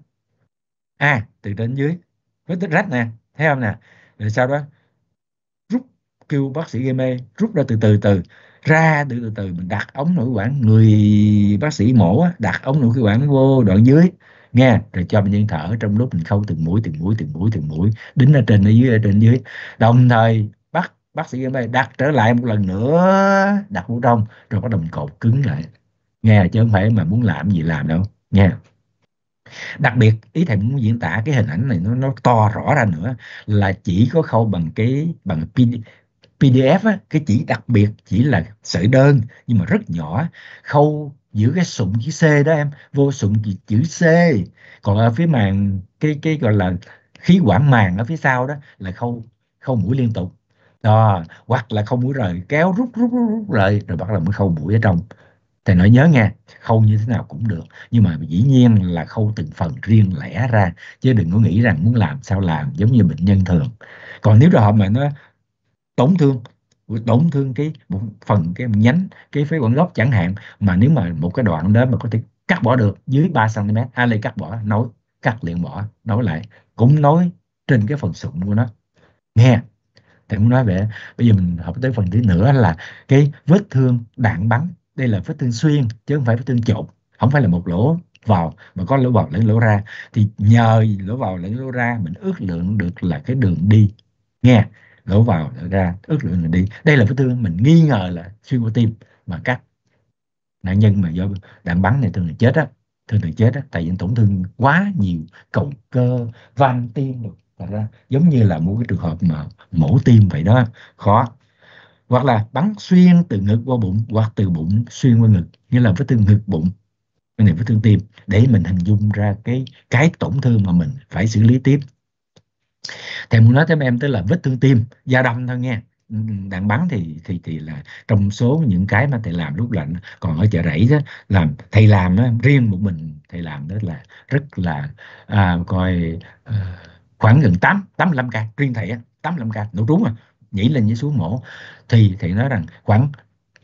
Speaker 1: a à, từ trên dưới với tích rách nè thấy không nè rồi sau đó rút kêu bác sĩ gây mê rút ra từ từ từ ra từ từ từ mình đặt ống nội quản người bác sĩ mổ đặt ống nội khí quản vô đoạn dưới nghe rồi cho bệnh nhân thở trong lúc mình khâu từng mũi từng mũi từng mũi từng mũi đính ở trên ở dưới ở trên dưới đồng thời bắt bác sĩ đây đặt trở lại một lần nữa đặt mũi trong rồi bắt đầu mình cột cứng lại nghe chứ không phải mà muốn làm gì làm đâu nghe đặc biệt ý thầy muốn diễn tả cái hình ảnh này nó nó to rõ ra nữa là chỉ có khâu bằng cái bằng pin PDF á, cái chỉ đặc biệt chỉ là sợi đơn nhưng mà rất nhỏ khâu giữa cái sụn chữ C đó em vô sụn chữ C còn ở phía màng cái cái gọi là khí quản màng ở phía sau đó là khâu khâu mũi liên tục đó hoặc là khâu mũi rời kéo rút rút rút, rút rời rồi bắt đầu mới khâu mũi ở trong thì nói nhớ nghe khâu như thế nào cũng được nhưng mà dĩ nhiên là khâu từng phần riêng lẻ ra chứ đừng có nghĩ rằng muốn làm sao làm giống như bệnh nhân thường còn nếu trường hợp mà nó tổn thương tổn thương cái một phần cái một nhánh cái phế quản gốc chẳng hạn mà nếu mà một cái đoạn đó mà có thể cắt bỏ được dưới 3 cm a lê cắt bỏ nối cắt liền bỏ nối lại cũng nối trên cái phần sụn của nó nghe thì muốn nói về bây giờ mình học tới phần thứ nữa là cái vết thương đạn bắn đây là vết thương xuyên chứ không phải vết thương chột không phải là một lỗ vào mà có lỗ vào lẫn lỗ ra thì nhờ lỗ vào lẫn lỗ ra mình ước lượng được là cái đường đi nghe đổ vào đổ ra ước lượng là đi đây là vết thương mình nghi ngờ là xuyên qua tim mà cắt nạn nhân mà do đạn bắn này thường là chết á thường thường chết á tại vì tổn thương quá nhiều cầu cơ van tim được thành ra giống như là một cái trường hợp mà mổ tim vậy đó khó hoặc là bắn xuyên từ ngực qua bụng hoặc từ bụng xuyên qua ngực như là vết thương ngực bụng cái này vết thương tim để mình hình dung ra cái cái tổn thương mà mình phải xử lý tiếp thầy muốn nói thêm em tức là vết thương tim da đâm thôi nghe ừ, đạn bắn thì thì thì là trong số những cái mà thầy làm lúc lạnh còn ở chợ rẫy đó làm thầy làm đó, riêng một mình thầy làm đó là rất là à, coi à, khoảng gần tám tám mươi lăm ca riêng thầy á tám mươi lăm ca nổ trúng à nhảy lên nhảy xuống mổ thì thầy nói rằng khoảng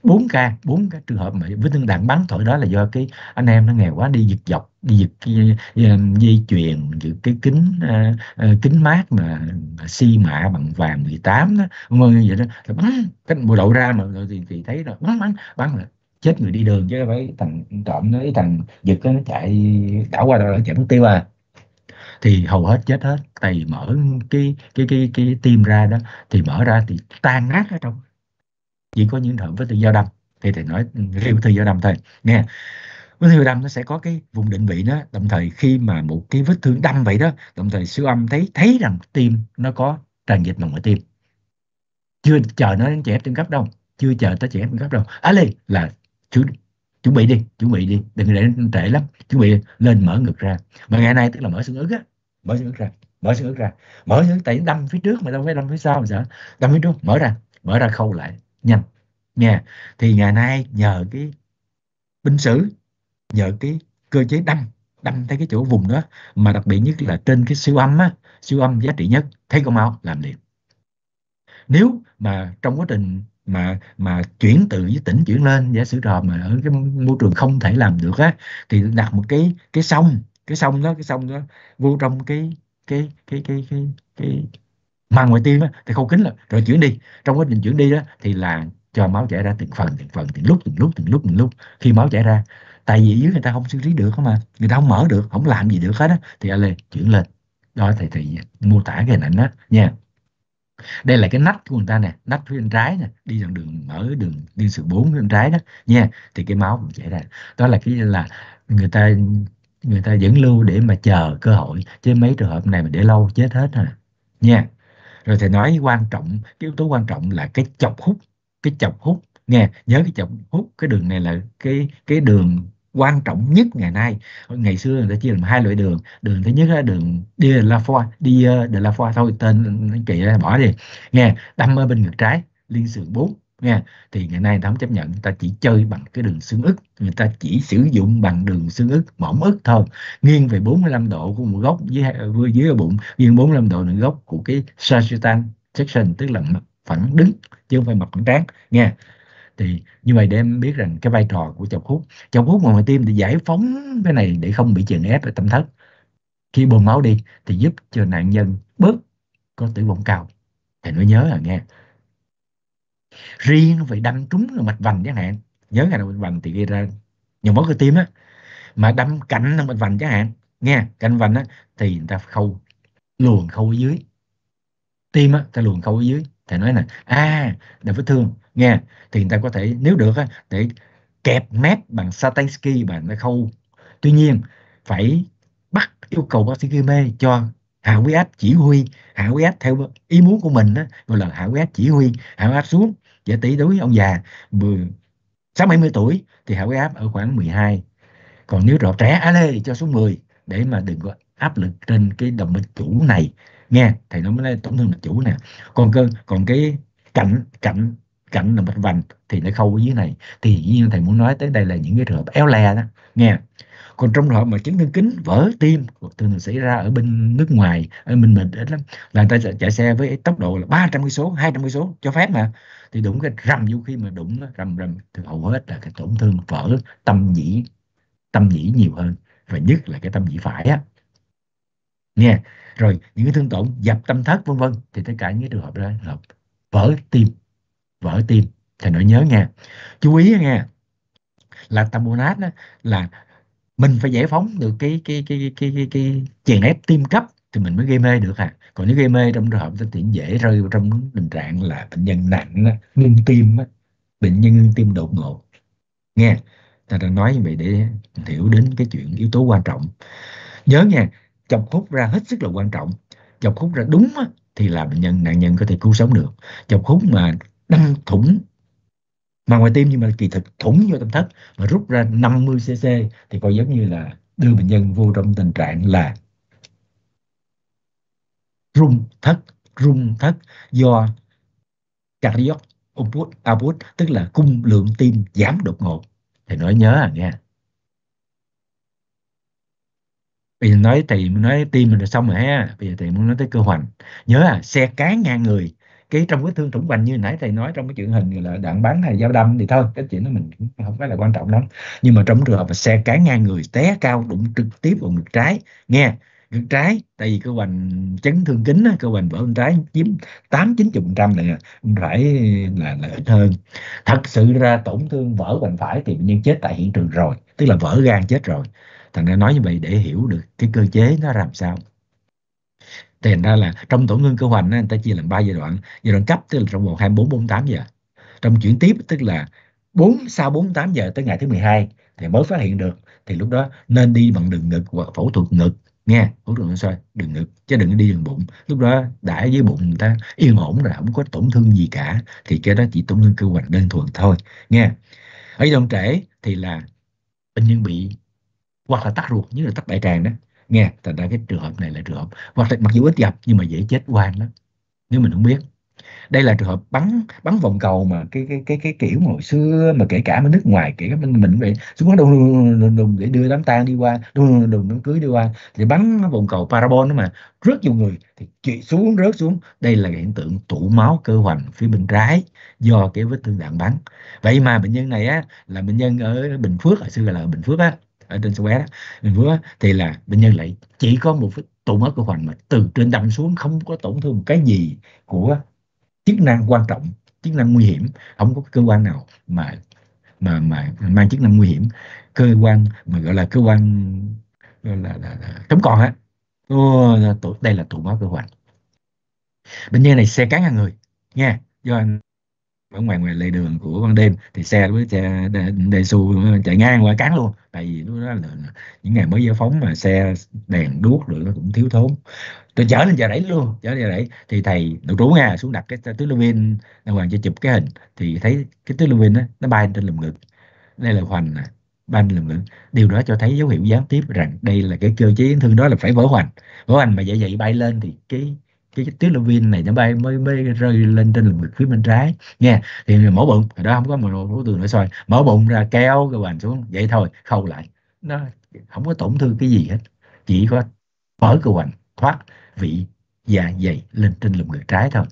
Speaker 1: bốn ca bốn cái trường hợp mà với tương đạn bắn thổi đó là do cái anh em nó nghèo quá đi giật dọc đi giật ờ, dây chuyền giữ cái kính uh, kính mát mà xi mạ bằng vàng 18 đó mơ vậy đó là bắn cái bộ đậu ra mà rồi thì, thì thấy là bắn bắn bắn là chết người đi đường chứ phải thằng trộm nó thằng giật nó chạy đảo qua rồi chạy mất tiêu à thì hầu hết chết hết tại mở cái cái cái cái tim ra đó thì mở ra thì tan nát ở trong chỉ có những thợ với tư do đâm thì thầy nói riêng với tự do đâm thôi nghe tư thương đâm nó sẽ có cái vùng định vị đó đồng thời khi mà một cái vết thương đâm vậy đó đồng thời siêu âm thấy thấy rằng tim nó có tràn dịch bằng ở tim chưa chờ nó đến trẻ tim cấp đâu chưa chờ tới trẻ tim cấp đâu á à, lên là chú chuẩn bị đi chuẩn bị đi đừng để nó trễ lắm chuẩn bị lên mở ngực ra mà ngày nay tức là mở xương ức á mở xương ức ra mở xương ức ra mở xương ức tại đâm phía trước mà đâu phải đâm phía sau mà sợ đâm phía trước mở ra mở ra khâu lại nhanh nha thì ngày nay nhờ cái binh sử nhờ cái cơ chế đâm đâm tới cái chỗ vùng đó mà đặc biệt nhất là trên cái siêu âm á, siêu âm giá trị nhất thấy con mau làm liền nếu mà trong quá trình mà mà chuyển từ với tỉnh chuyển lên giả sử trò mà ở cái môi trường không thể làm được á thì đặt một cái cái sông cái sông đó cái sông đó vô trong cái cái cái cái cái cái, cái mà ngoài tim á, thì khâu kính là rồi chuyển đi trong quá trình chuyển đi đó thì là cho máu chảy ra từng phần từng phần từng lúc từng lúc từng lúc từng lúc khi máu chảy ra tại vì dưới người ta không xử lý được mà người ta không mở được không làm gì được hết đó, thì a lê chuyển lên đó thì thì mô tả cái hình ảnh đó nha đây là cái nách của người ta nè nách phía bên trái nè đi dòng đường mở đường đi sự bốn bên trái đó nha thì cái máu cũng chảy ra đó là cái là người ta người ta dẫn lưu để mà chờ cơ hội chứ mấy trường hợp này mà để lâu chết hết à, nha rồi thầy nói quan trọng cái yếu tố quan trọng là cái chọc hút cái chọc hút nghe nhớ cái chọc hút cái đường này là cái cái đường quan trọng nhất ngày nay ngày xưa người ta chia làm hai loại đường đường thứ nhất là đường đi la foa đi de la foa thôi tên chị bỏ đi nghe đâm ở bên ngực trái liên sườn 4 nha thì ngày nay ta không chấp nhận người ta chỉ chơi bằng cái đường xương ức người ta chỉ sử dụng bằng đường xương ức mỏng ức thôi nghiêng về 45 độ của một góc dưới dưới bụng nghiêng 45 độ là góc của cái sagittal section tức là mặt phẳng đứng chứ không phải mặt phẳng trán nha thì như vậy để em biết rằng cái vai trò của chọc hút chọc hút ngoài tim thì giải phóng cái này để không bị chèn ép ở tâm thất khi bơm máu đi thì giúp cho nạn nhân bớt có tử vong cao thì nó nhớ là nghe riêng về đâm trúng mạch vành chẳng hạn nhớ ngày là mạch vành thì gây ra nhồi máu cơ tim á mà đâm cạnh mạch vành chẳng hạn nghe cạnh vành á thì người ta khâu luồn khâu ở dưới tim á ta luồn khâu ở dưới thì nói là à là vết thương nghe thì người ta có thể nếu được á để kẹp mép bằng satansky và nó khâu tuy nhiên phải bắt yêu cầu bác sĩ gây mê cho hạ huyết áp chỉ huy hạ huyết áp theo ý muốn của mình đó, gọi là hạ huyết áp chỉ huy hạ huyết áp xuống dễ tí đối với ông già 10, 6 70 tuổi thì hạ huyết áp ở khoảng 12 còn nếu rọ trẻ á lê cho số 10 để mà đừng có áp lực trên cái động mạch chủ này nghe thầy nó mới nói tổn thương mạch chủ nè còn cơ còn cái cạnh cạnh cạnh động mạch vành thì nó khâu ở dưới này thì như thầy muốn nói tới đây là những cái trường hợp éo le đó nghe còn trong trường hợp mà chấn thương kính vỡ tim thường thường xảy ra ở bên nước ngoài ở bên mình ít lắm là người ta chạy xe với tốc độ là 300 cây số 200 cây số cho phép mà thì đụng cái rầm vô khi mà đụng rầm rầm thì hầu hết là cái tổn thương vỡ tâm nhĩ tâm nhĩ nhiều hơn và nhất là cái tâm nhĩ phải á nha rồi những cái thương tổn dập tâm thất vân vân thì tất cả những cái trường hợp đó là vỡ tim vỡ tim thầy nội nhớ nha chú ý nha là tamonat đó là mình phải giải phóng được cái cái cái cái cái, cái, cái chèn ép tim cấp thì mình mới gây mê được à còn nếu gây mê trong trường hợp ta tiện dễ rơi vào trong tình trạng là bệnh nhân nặng ngưng tim bệnh nhân ngưng tim đột ngột nghe ta đang nói như vậy để hiểu đến cái chuyện yếu tố quan trọng nhớ nha chọc hút ra hết sức là quan trọng chọc hút ra đúng thì là bệnh nhân nạn nhân có thể cứu sống được chọc hút mà đâm thủng mà ngoài tim nhưng mà kỳ thực thủng vô tâm thất mà rút ra 50 cc thì coi giống như là đưa bệnh nhân vô trong tình trạng là rung thất rung thất do cardiac output, output tức là cung lượng tim giảm đột ngột thì nói nhớ à nghe bây giờ nói thì nói tim mình là xong rồi ha bây giờ thì muốn nói tới cơ hoành nhớ à xe cá ngang người cái trong cái thương tủng vành như nãy thầy nói trong cái chuyện hình là đạn bắn hay dao đâm thì thôi cái chuyện đó mình cũng không phải là quan trọng lắm nhưng mà trong trường hợp mà xe cán ngang người té cao đụng trực tiếp vào ngực trái nghe ngực trái tại vì cơ hoành chấn thương kính cơ hoành vỡ bên trái chiếm tám chín chục phần trăm là phải là, là ít hơn thật sự ra tổn thương vỡ bên phải thì bệnh nhân chết tại hiện trường rồi tức là vỡ gan chết rồi thằng ra nói như vậy để hiểu được cái cơ chế nó làm sao thì thành ra là trong tổn thương cơ hoành người ta chia làm ba giai đoạn giai đoạn cấp tức là trong vòng 24 48 giờ trong chuyển tiếp tức là 4 sau 48 giờ tới ngày thứ 12 thì mới phát hiện được thì lúc đó nên đi bằng đường ngực hoặc phẫu thuật ngực nghe phẫu thuật soi đường ngực chứ đừng đi đường bụng lúc đó đã dưới bụng người ta yên ổn rồi không có tổn thương gì cả thì cái đó chỉ tổn thương cơ hoành đơn thuần thôi nghe ở giai đoạn trễ thì là bệnh nhân bị hoặc là tắc ruột như là tắc đại tràng đó nghe thành ra cái trường hợp này là trường hợp hoặc là mặc dù ít gặp nhưng mà dễ chết quan đó nếu mình không biết đây là trường hợp bắn bắn vòng cầu mà cái cái cái cái kiểu hồi xưa mà kể cả ở nước ngoài kể cả bên mình vậy xuống đó đùng đùng đùng để đưa đám tang đi qua đùng đùng đùng đám cưới đi qua thì bắn vòng cầu parabol đó mà rất nhiều người thì chị xuống rớt xuống đây là hiện tượng tụ máu cơ hoành phía bên trái do cái vết thương đạn bắn vậy mà bệnh nhân này á là bệnh nhân ở Bình Phước hồi xưa là ở Bình Phước á ở trên square đó mình vừa thì là bệnh nhân lại chỉ có một vết tụ mỡ cơ hoành mà từ trên đâm xuống không có tổn thương một cái gì của chức năng quan trọng chức năng nguy hiểm không có cơ quan nào mà mà mà mang chức năng nguy hiểm cơ quan mà gọi là cơ quan là, là, là chống còn á đây là tổn máu cơ hoành bệnh nhân này xe cán hàng người nha do ở ngoài ngoài lề đường của ban đêm thì xe với xe đề xu chạy ngang qua cắn luôn tại vì lúc đó là những ngày mới giải phóng mà xe đèn đuốc rồi nó cũng thiếu thốn tôi chở lên giờ đẩy luôn chở lên giờ đẩy thì thầy được trú nha xuống đặt cái túi lưu viên đàng hoàng cho chụp cái hình thì thấy cái túi lưu viên nó bay trên lồng ngực đây là hoành nè ban lực lượng điều đó cho thấy dấu hiệu gián tiếp rằng đây là cái cơ chế chấn thương đó là phải vỡ hoành vỡ hoành mà dễ vậy bay lên thì cái cái tiết là viên này nó bay mới mới rơi lên trên lồng ngực phía bên trái nha thì mình mổ bụng ở đó không có mổ đối tượng nội soi mở bụng ra kéo cái bàn xuống vậy thôi khâu lại nó không có tổn thương cái gì hết chỉ có mở cơ hoành thoát vị dạ dày lên trên lồng ngực trái thôi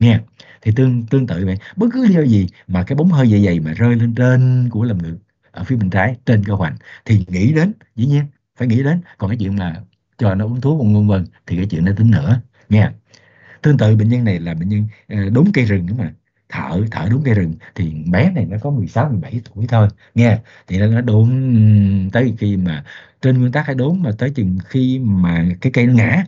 Speaker 1: nha thì tương tương tự vậy bất cứ lý gì mà cái bóng hơi dạ dày mà rơi lên trên của lồng ngực ở phía bên trái trên cơ hoành thì nghĩ đến dĩ nhiên phải nghĩ đến còn cái chuyện là cho nó uống thuốc vân vân thì cái chuyện nó tính nữa nghe tương tự bệnh nhân này là bệnh nhân ờ, đốn cây rừng mà thở thở đúng cây rừng thì bé này nó có 16 17 tuổi thôi nghe thì nó đốn tới khi mà trên nguyên tắc hay đốn mà tới chừng khi mà cái cây nó ngã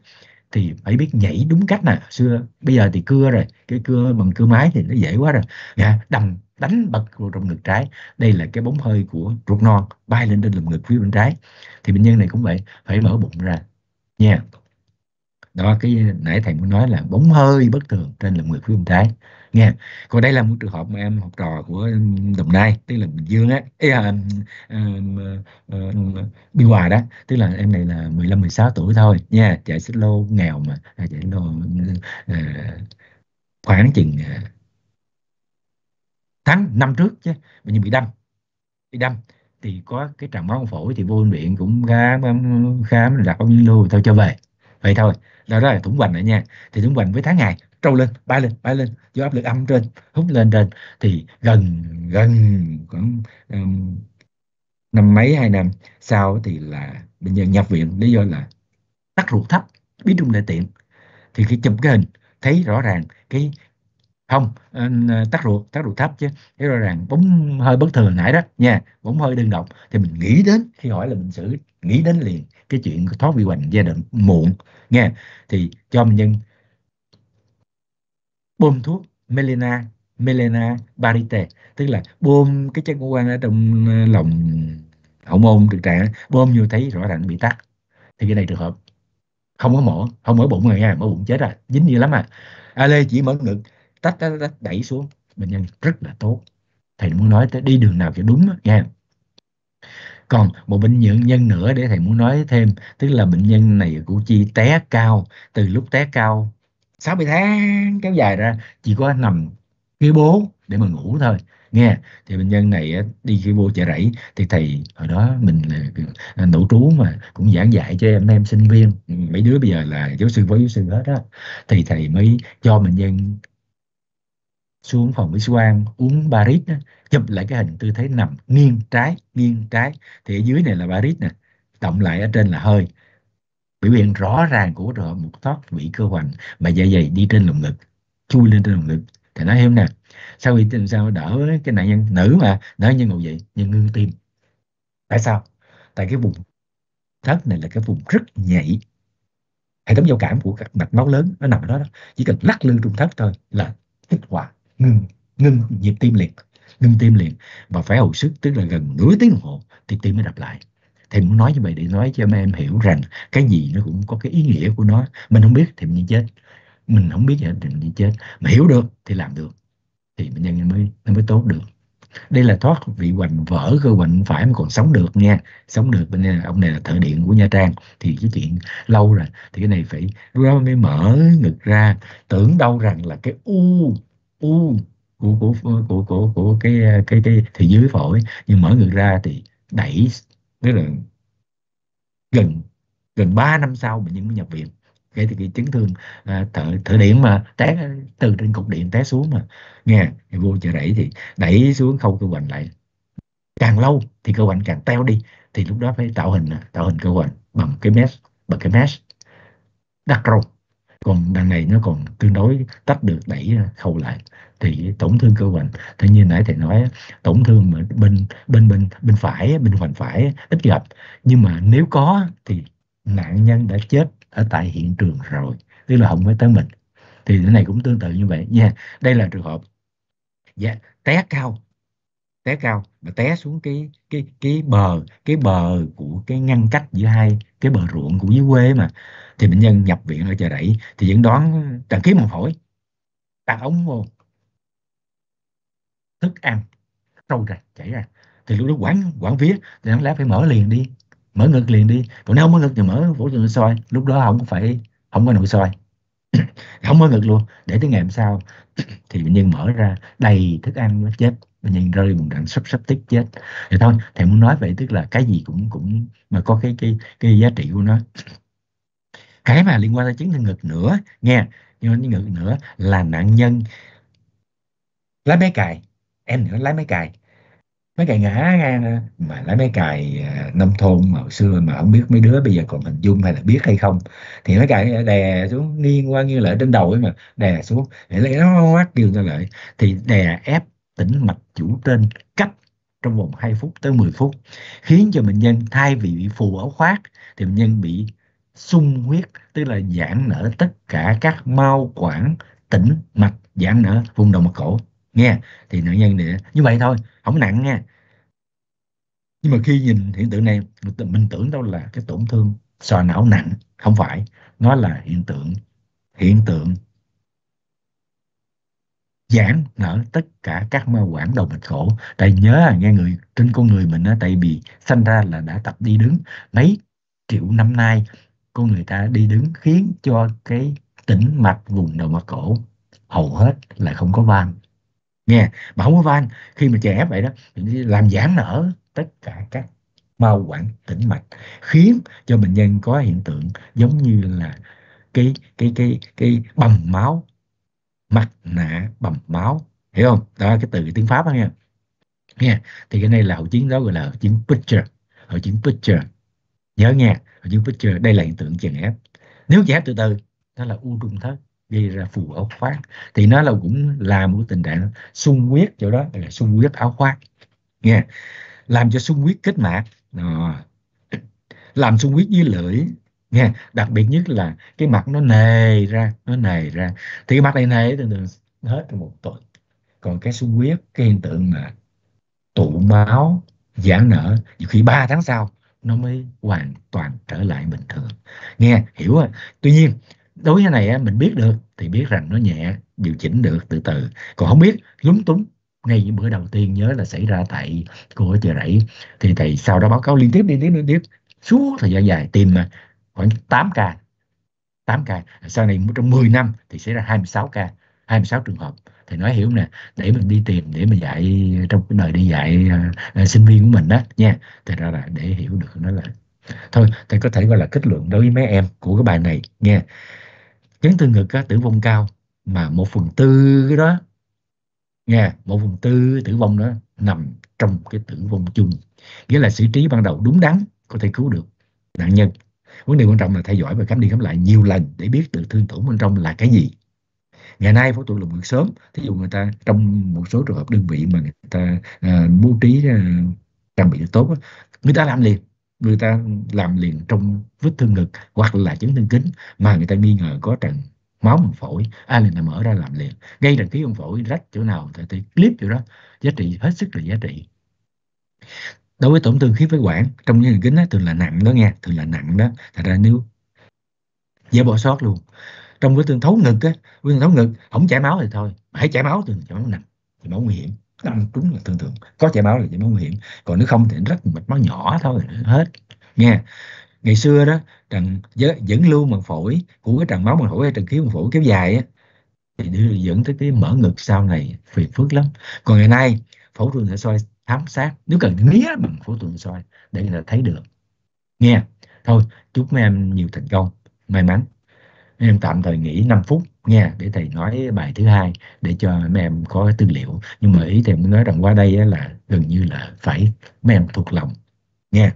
Speaker 1: thì phải biết nhảy đúng cách nè xưa bây giờ thì cưa rồi cái cưa bằng cưa máy thì nó dễ quá rồi nha dạ, đầm đánh bật vào trong ngực trái đây là cái bóng hơi của ruột non bay lên trên lồng ngực phía bên trái thì bệnh nhân này cũng vậy phải mở bụng ra nha đó cái nãy thầy muốn nói là bóng hơi bất thường trên lồng ngực phía bên trái nghe, còn đây là một trường hợp mà em học trò của đồng nai tức là bình dương á ý là ờ, ờ, ờ, biên hòa đó tức là em này là 15 16 tuổi thôi nha chạy xích lô nghèo mà à, chạy lô à, khoảng chừng tháng năm trước chứ mà nhưng bị đâm bị đâm thì có cái tràng máu phổi thì vô bệnh viện cũng khám khám đặt bao nhiêu lưu thôi cho về vậy thôi là đó là thủng vành đó nha thì thủng vành với tháng ngày trâu lên bay lên bay lên do áp lực âm trên hút lên trên thì gần gần khoảng um, năm mấy hai năm sau thì là bệnh nhân nhập viện lý do là tắc ruột thấp biến trung đại tiện thì khi chụp cái hình thấy rõ ràng cái không tắc ruột tắc ruột thấp chứ thấy rõ ràng bóng hơi bất thường nãy đó nha bóng hơi đơn độc thì mình nghĩ đến khi hỏi là mình xử nghĩ đến liền cái chuyện thoát vị hoành giai đoạn muộn nghe thì cho bệnh nhân bơm thuốc melena melena barite tức là bơm cái chất ngũ quan ở trong ờ, lòng hậu môn trực trạng bơm vô thấy rõ ràng bị tắc thì cái này trường hợp không có mổ không mở bụng rồi nha mở bụng chết rồi dính nhiều lắm à a lê chỉ mở ngực tách, tách, tách đẩy xuống bệnh nhân rất là tốt thầy muốn nói tới đi đường nào cho đúng nha còn một bệnh nhân nhân nữa để thầy muốn nói thêm tức là bệnh nhân này củ chi té cao từ lúc té cao 60 tháng kéo dài ra chỉ có nằm ghế bố để mà ngủ thôi nghe thì bệnh nhân này đi khi bố chạy rẫy thì thầy hồi đó mình là nội trú mà cũng giảng dạy cho em em sinh viên mấy đứa bây giờ là giáo sư phó giáo sư hết đó thì thầy mới cho bệnh nhân xuống phòng mỹ quan uống barit rít chụp lại cái hình tư thế nằm nghiêng trái nghiêng trái thì ở dưới này là barit nè cộng lại ở trên là hơi biểu hiện rõ ràng của trường hợp một thoát vị cơ hoành mà dạ dày đi trên lồng ngực chui lên trên lồng ngực thì nói hiểu nè sao bị tình sao đỡ cái nạn nhân nữ mà đỡ như ngồi vậy nhưng ngưng tim tại sao tại cái vùng thất này là cái vùng rất nhạy hệ thống giao cảm của các mạch máu lớn nó nằm ở đó, đó. chỉ cần lắc lư trung thất thôi là kích hoạt ngưng ngừng nhịp tim liền ngừng tim liền và phải hồi sức tức là gần nửa tiếng đồng hồ thì tim mới đập lại thì muốn nói như vậy để nói cho mấy em hiểu rằng cái gì nó cũng có cái ý nghĩa của nó mình không biết thì mình chết mình không biết thì mình chết mà hiểu được thì làm được thì bệnh nhân mới nó mới tốt được đây là thoát vị hoành vỡ cơ bệnh phải mà còn sống được nha sống được bên này, ông này là thợ điện của nha trang thì cái chuyện lâu rồi thì cái này phải lúc đó mới mở ngực ra tưởng đâu rằng là cái u u của của của của của cái ờ, cái cái thì dưới phổi nhưng mở ngược ra thì đẩy cái là gần gần 3 năm sau bệnh nhân mới nhập viện cái thì cái chấn thương à, thở thở điểm mà té từ trên cục điện té xuống mà nghe vô chợ rẫy thì đẩy xuống khâu cơ hoành lại càng lâu thì cơ hoành càng teo đi thì lúc đó phải tạo hình tạo hình cơ hoành bằng cái mesh bằng cái mesh đặt rồng còn đằng này nó còn tương đối tách được đẩy khâu lại thì tổn thương cơ hoành thế như nãy thầy nói tổn thương mà bên bên bên bên phải bên hoành phải ít gặp nhưng mà nếu có thì nạn nhân đã chết ở tại hiện trường rồi tức là không mới tới mình thì cái này cũng tương tự như vậy nha yeah. đây là trường hợp dạ yeah. té cao té cao mà té xuống cái cái cái bờ cái bờ của cái ngăn cách giữa hai cái bờ ruộng của dưới quê mà thì bệnh nhân nhập viện ở chờ đẩy thì vẫn đoán tràn khí màng phổi tạt ống vô thức ăn trâu ra chảy ra thì lúc đó quản quản vía thì đáng lẽ phải mở liền đi mở ngực liền đi còn nếu không mở ngực thì mở phổi nội soi lúc đó không phải không có nội soi [coughs] không mở ngực luôn để tới ngày hôm sau [coughs] thì bệnh nhân mở ra đầy thức ăn nó chết nhìn rơi vùng đẳng sắp sắp tích chết thì thôi thầy muốn nói vậy tức là cái gì cũng cũng mà có cái cái cái giá trị của nó cái mà liên quan tới chứng thương ngực nữa nghe nhưng đến ngực nữa là nạn nhân lái máy cài em nữa lái máy cài máy cài ngã ngang mà lái máy cài à, nông thôn mà hồi xưa mà không biết mấy đứa bây giờ còn hình dung hay là biết hay không thì máy cài đè xuống nghiêng qua như lại trên đầu ấy mà đè xuống để lấy nó quát kêu ra lại thì đè ép tĩnh mạch chủ trên cách trong vòng 2 phút tới 10 phút khiến cho bệnh nhân thay vì bị phù ở khoát thì bệnh nhân bị sung huyết tức là giãn nở tất cả các mao quản tĩnh mạch giãn nở vùng đầu mặt cổ nghe thì nạn nhân này như vậy thôi không nặng nha nhưng mà khi nhìn hiện tượng này mình tưởng đâu là cái tổn thương sò não nặng không phải nó là hiện tượng hiện tượng giãn nở tất cả các ma quản đầu mạch khổ tại nhớ là nghe người trên con người mình á tại vì sanh ra là đã tập đi đứng mấy triệu năm nay con người ta đi đứng khiến cho cái tĩnh mạch vùng đầu mạch cổ hầu hết là không có van nghe mà không có van khi mà trẻ vậy đó làm giãn nở tất cả các mao quản tĩnh mạch khiến cho bệnh nhân có hiện tượng giống như là cái cái cái cái bầm máu mặt nạ bầm máu hiểu không đó cái từ tiếng pháp đó nha nha thì cái này là hậu chiến đó gọi là hậu chiến picture hậu chiến picture nhớ nha hậu chiến picture đây là hiện tượng chèn ép nếu chèn ép từ từ nó là u trung thất gây ra phù áo khoác thì nó là cũng là một tình trạng sung huyết chỗ đó là sung huyết áo khoác nha làm cho sung huyết kết mạc làm sung huyết dưới lưỡi nha đặc biệt nhất là cái mặt nó nề ra nó nề ra thì cái mặt này nề từ từ hết trong một tuần còn cái xuất huyết cái hiện tượng mà tụ máu giãn nở nhiều khi 3 tháng sau nó mới hoàn toàn trở lại bình thường nghe hiểu rồi. tuy nhiên đối với này mình biết được thì biết rằng nó nhẹ điều chỉnh được từ từ còn không biết lúng túng ngay những bữa đầu tiên nhớ là xảy ra tại cô ở chợ rẫy thì thầy sau đó báo cáo liên tiếp liên tiếp liên tiếp suốt thời gian dài tìm mà khoảng 8 ca 8 ca sau này trong 10 năm thì sẽ ra 26 ca 26 trường hợp thì nói hiểu nè để mình đi tìm để mình dạy trong cái đời đi dạy uh, sinh viên của mình đó nha thì ra là để hiểu được nó là thôi thì có thể gọi là kết luận đối với mấy em của cái bài này nha chấn thương ngực á, tử vong cao mà một phần tư cái đó nha một phần tư tử vong đó nằm trong cái tử vong chung nghĩa là xử trí ban đầu đúng đắn có thể cứu được nạn nhân vấn đề quan trọng là theo dõi và khám đi khám lại nhiều lần để biết được thương tổn bên trong là cái gì ngày nay phẫu thuật lồng ngực sớm thí dụ người ta trong một số trường hợp đơn vị mà người ta à, bố trí à, trang bị tốt người ta làm liền người ta làm liền trong vết thương ngực hoặc là chấn thương kính mà người ta nghi ngờ có tràn máu bằng phổi ai liền là mở ra làm liền gây đằng khí bằng phổi rách chỗ nào thì, thì clip chỗ đó giá trị hết sức là giá trị đối với tổn thương khí phế quản trong những kính đó, thường là nặng đó nghe thường là nặng đó thật ra nếu dễ bỏ sót luôn trong vết thương thấu ngực á vết thấu ngực không chảy máu thì thôi mà hãy chảy máu thì chảy máu nặng chảy máu nguy hiểm nặng đúng là thường thường có chảy máu là chảy máu nguy hiểm còn nếu không thì rất mạch máu nhỏ thôi hết nghe ngày xưa đó trần dẫn lưu bằng phổi của cái trần máu bằng phổi hay trần khí bằng phổi kéo dài á thì dẫn tới cái mở ngực sau này phiền phức lắm còn ngày nay phẫu thuật nội soi ám sát nếu cần nghĩa bằng phẫu thuật soi để người ta thấy được nghe thôi chúc mấy em nhiều thành công may mắn em tạm thời nghỉ 5 phút nha để thầy nói bài thứ hai để cho mấy em có tư liệu nhưng mà ý thầy muốn nói rằng qua đây là gần như là phải mấy em thuộc lòng nghe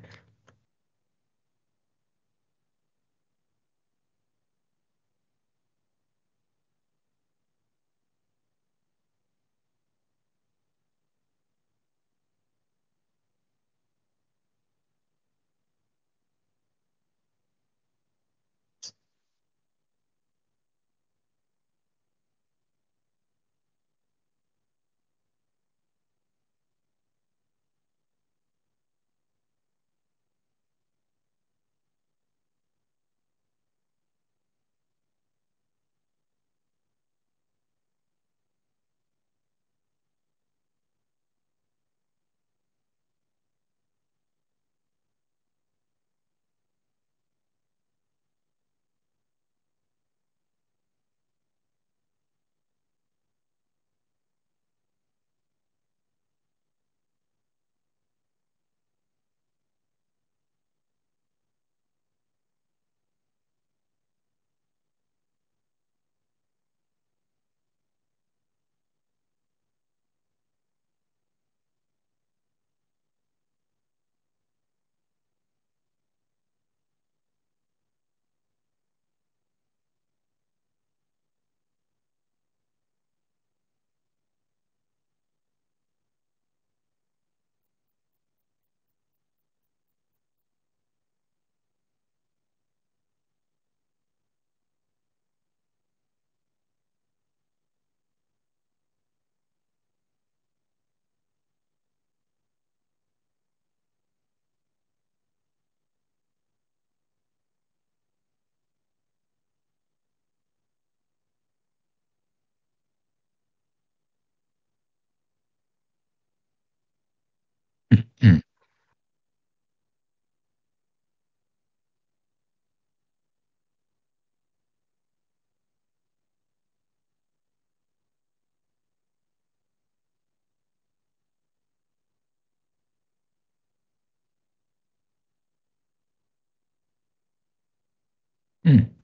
Speaker 1: 嗯，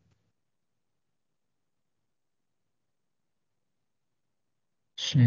Speaker 1: 是。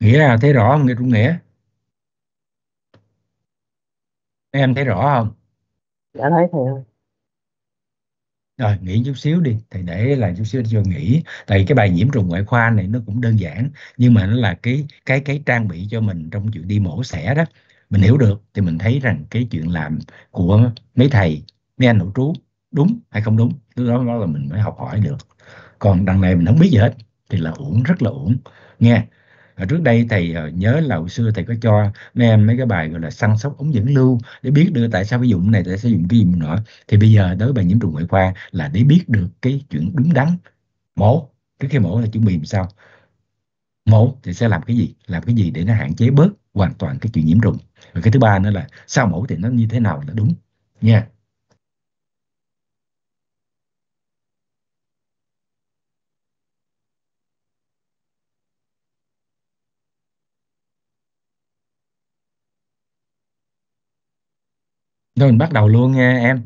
Speaker 1: nghĩa là thấy rõ không nghe trung nghĩa em thấy rõ không đã dạ thấy thầy ơi rồi nghỉ chút xíu đi thầy để là chút xíu cho nghỉ tại cái bài nhiễm trùng ngoại khoa này nó cũng đơn giản nhưng mà nó là cái cái cái trang bị cho mình trong chuyện đi mổ xẻ đó mình hiểu được thì mình thấy rằng cái chuyện làm của mấy thầy mấy anh nội trú đúng hay không đúng lúc đó, đó là mình mới học hỏi được còn đằng này mình không biết gì hết thì là uổng rất là uổng nghe à, trước đây thầy à, nhớ là hồi xưa thầy có cho mấy em mấy cái bài gọi là săn sóc ống dẫn lưu để biết được tại sao phải dùng này tại sao dùng cái gì nữa thì bây giờ tới bài nhiễm trùng ngoại khoa là để biết được cái chuyện đúng đắn mổ cái khi mổ là chuẩn bị làm sao mổ thì sẽ làm cái gì làm cái gì để nó hạn chế bớt hoàn toàn cái chuyện nhiễm trùng và cái thứ ba nữa là sau mổ thì nó như thế nào là đúng nha yeah. Thôi mình bắt đầu luôn nha em.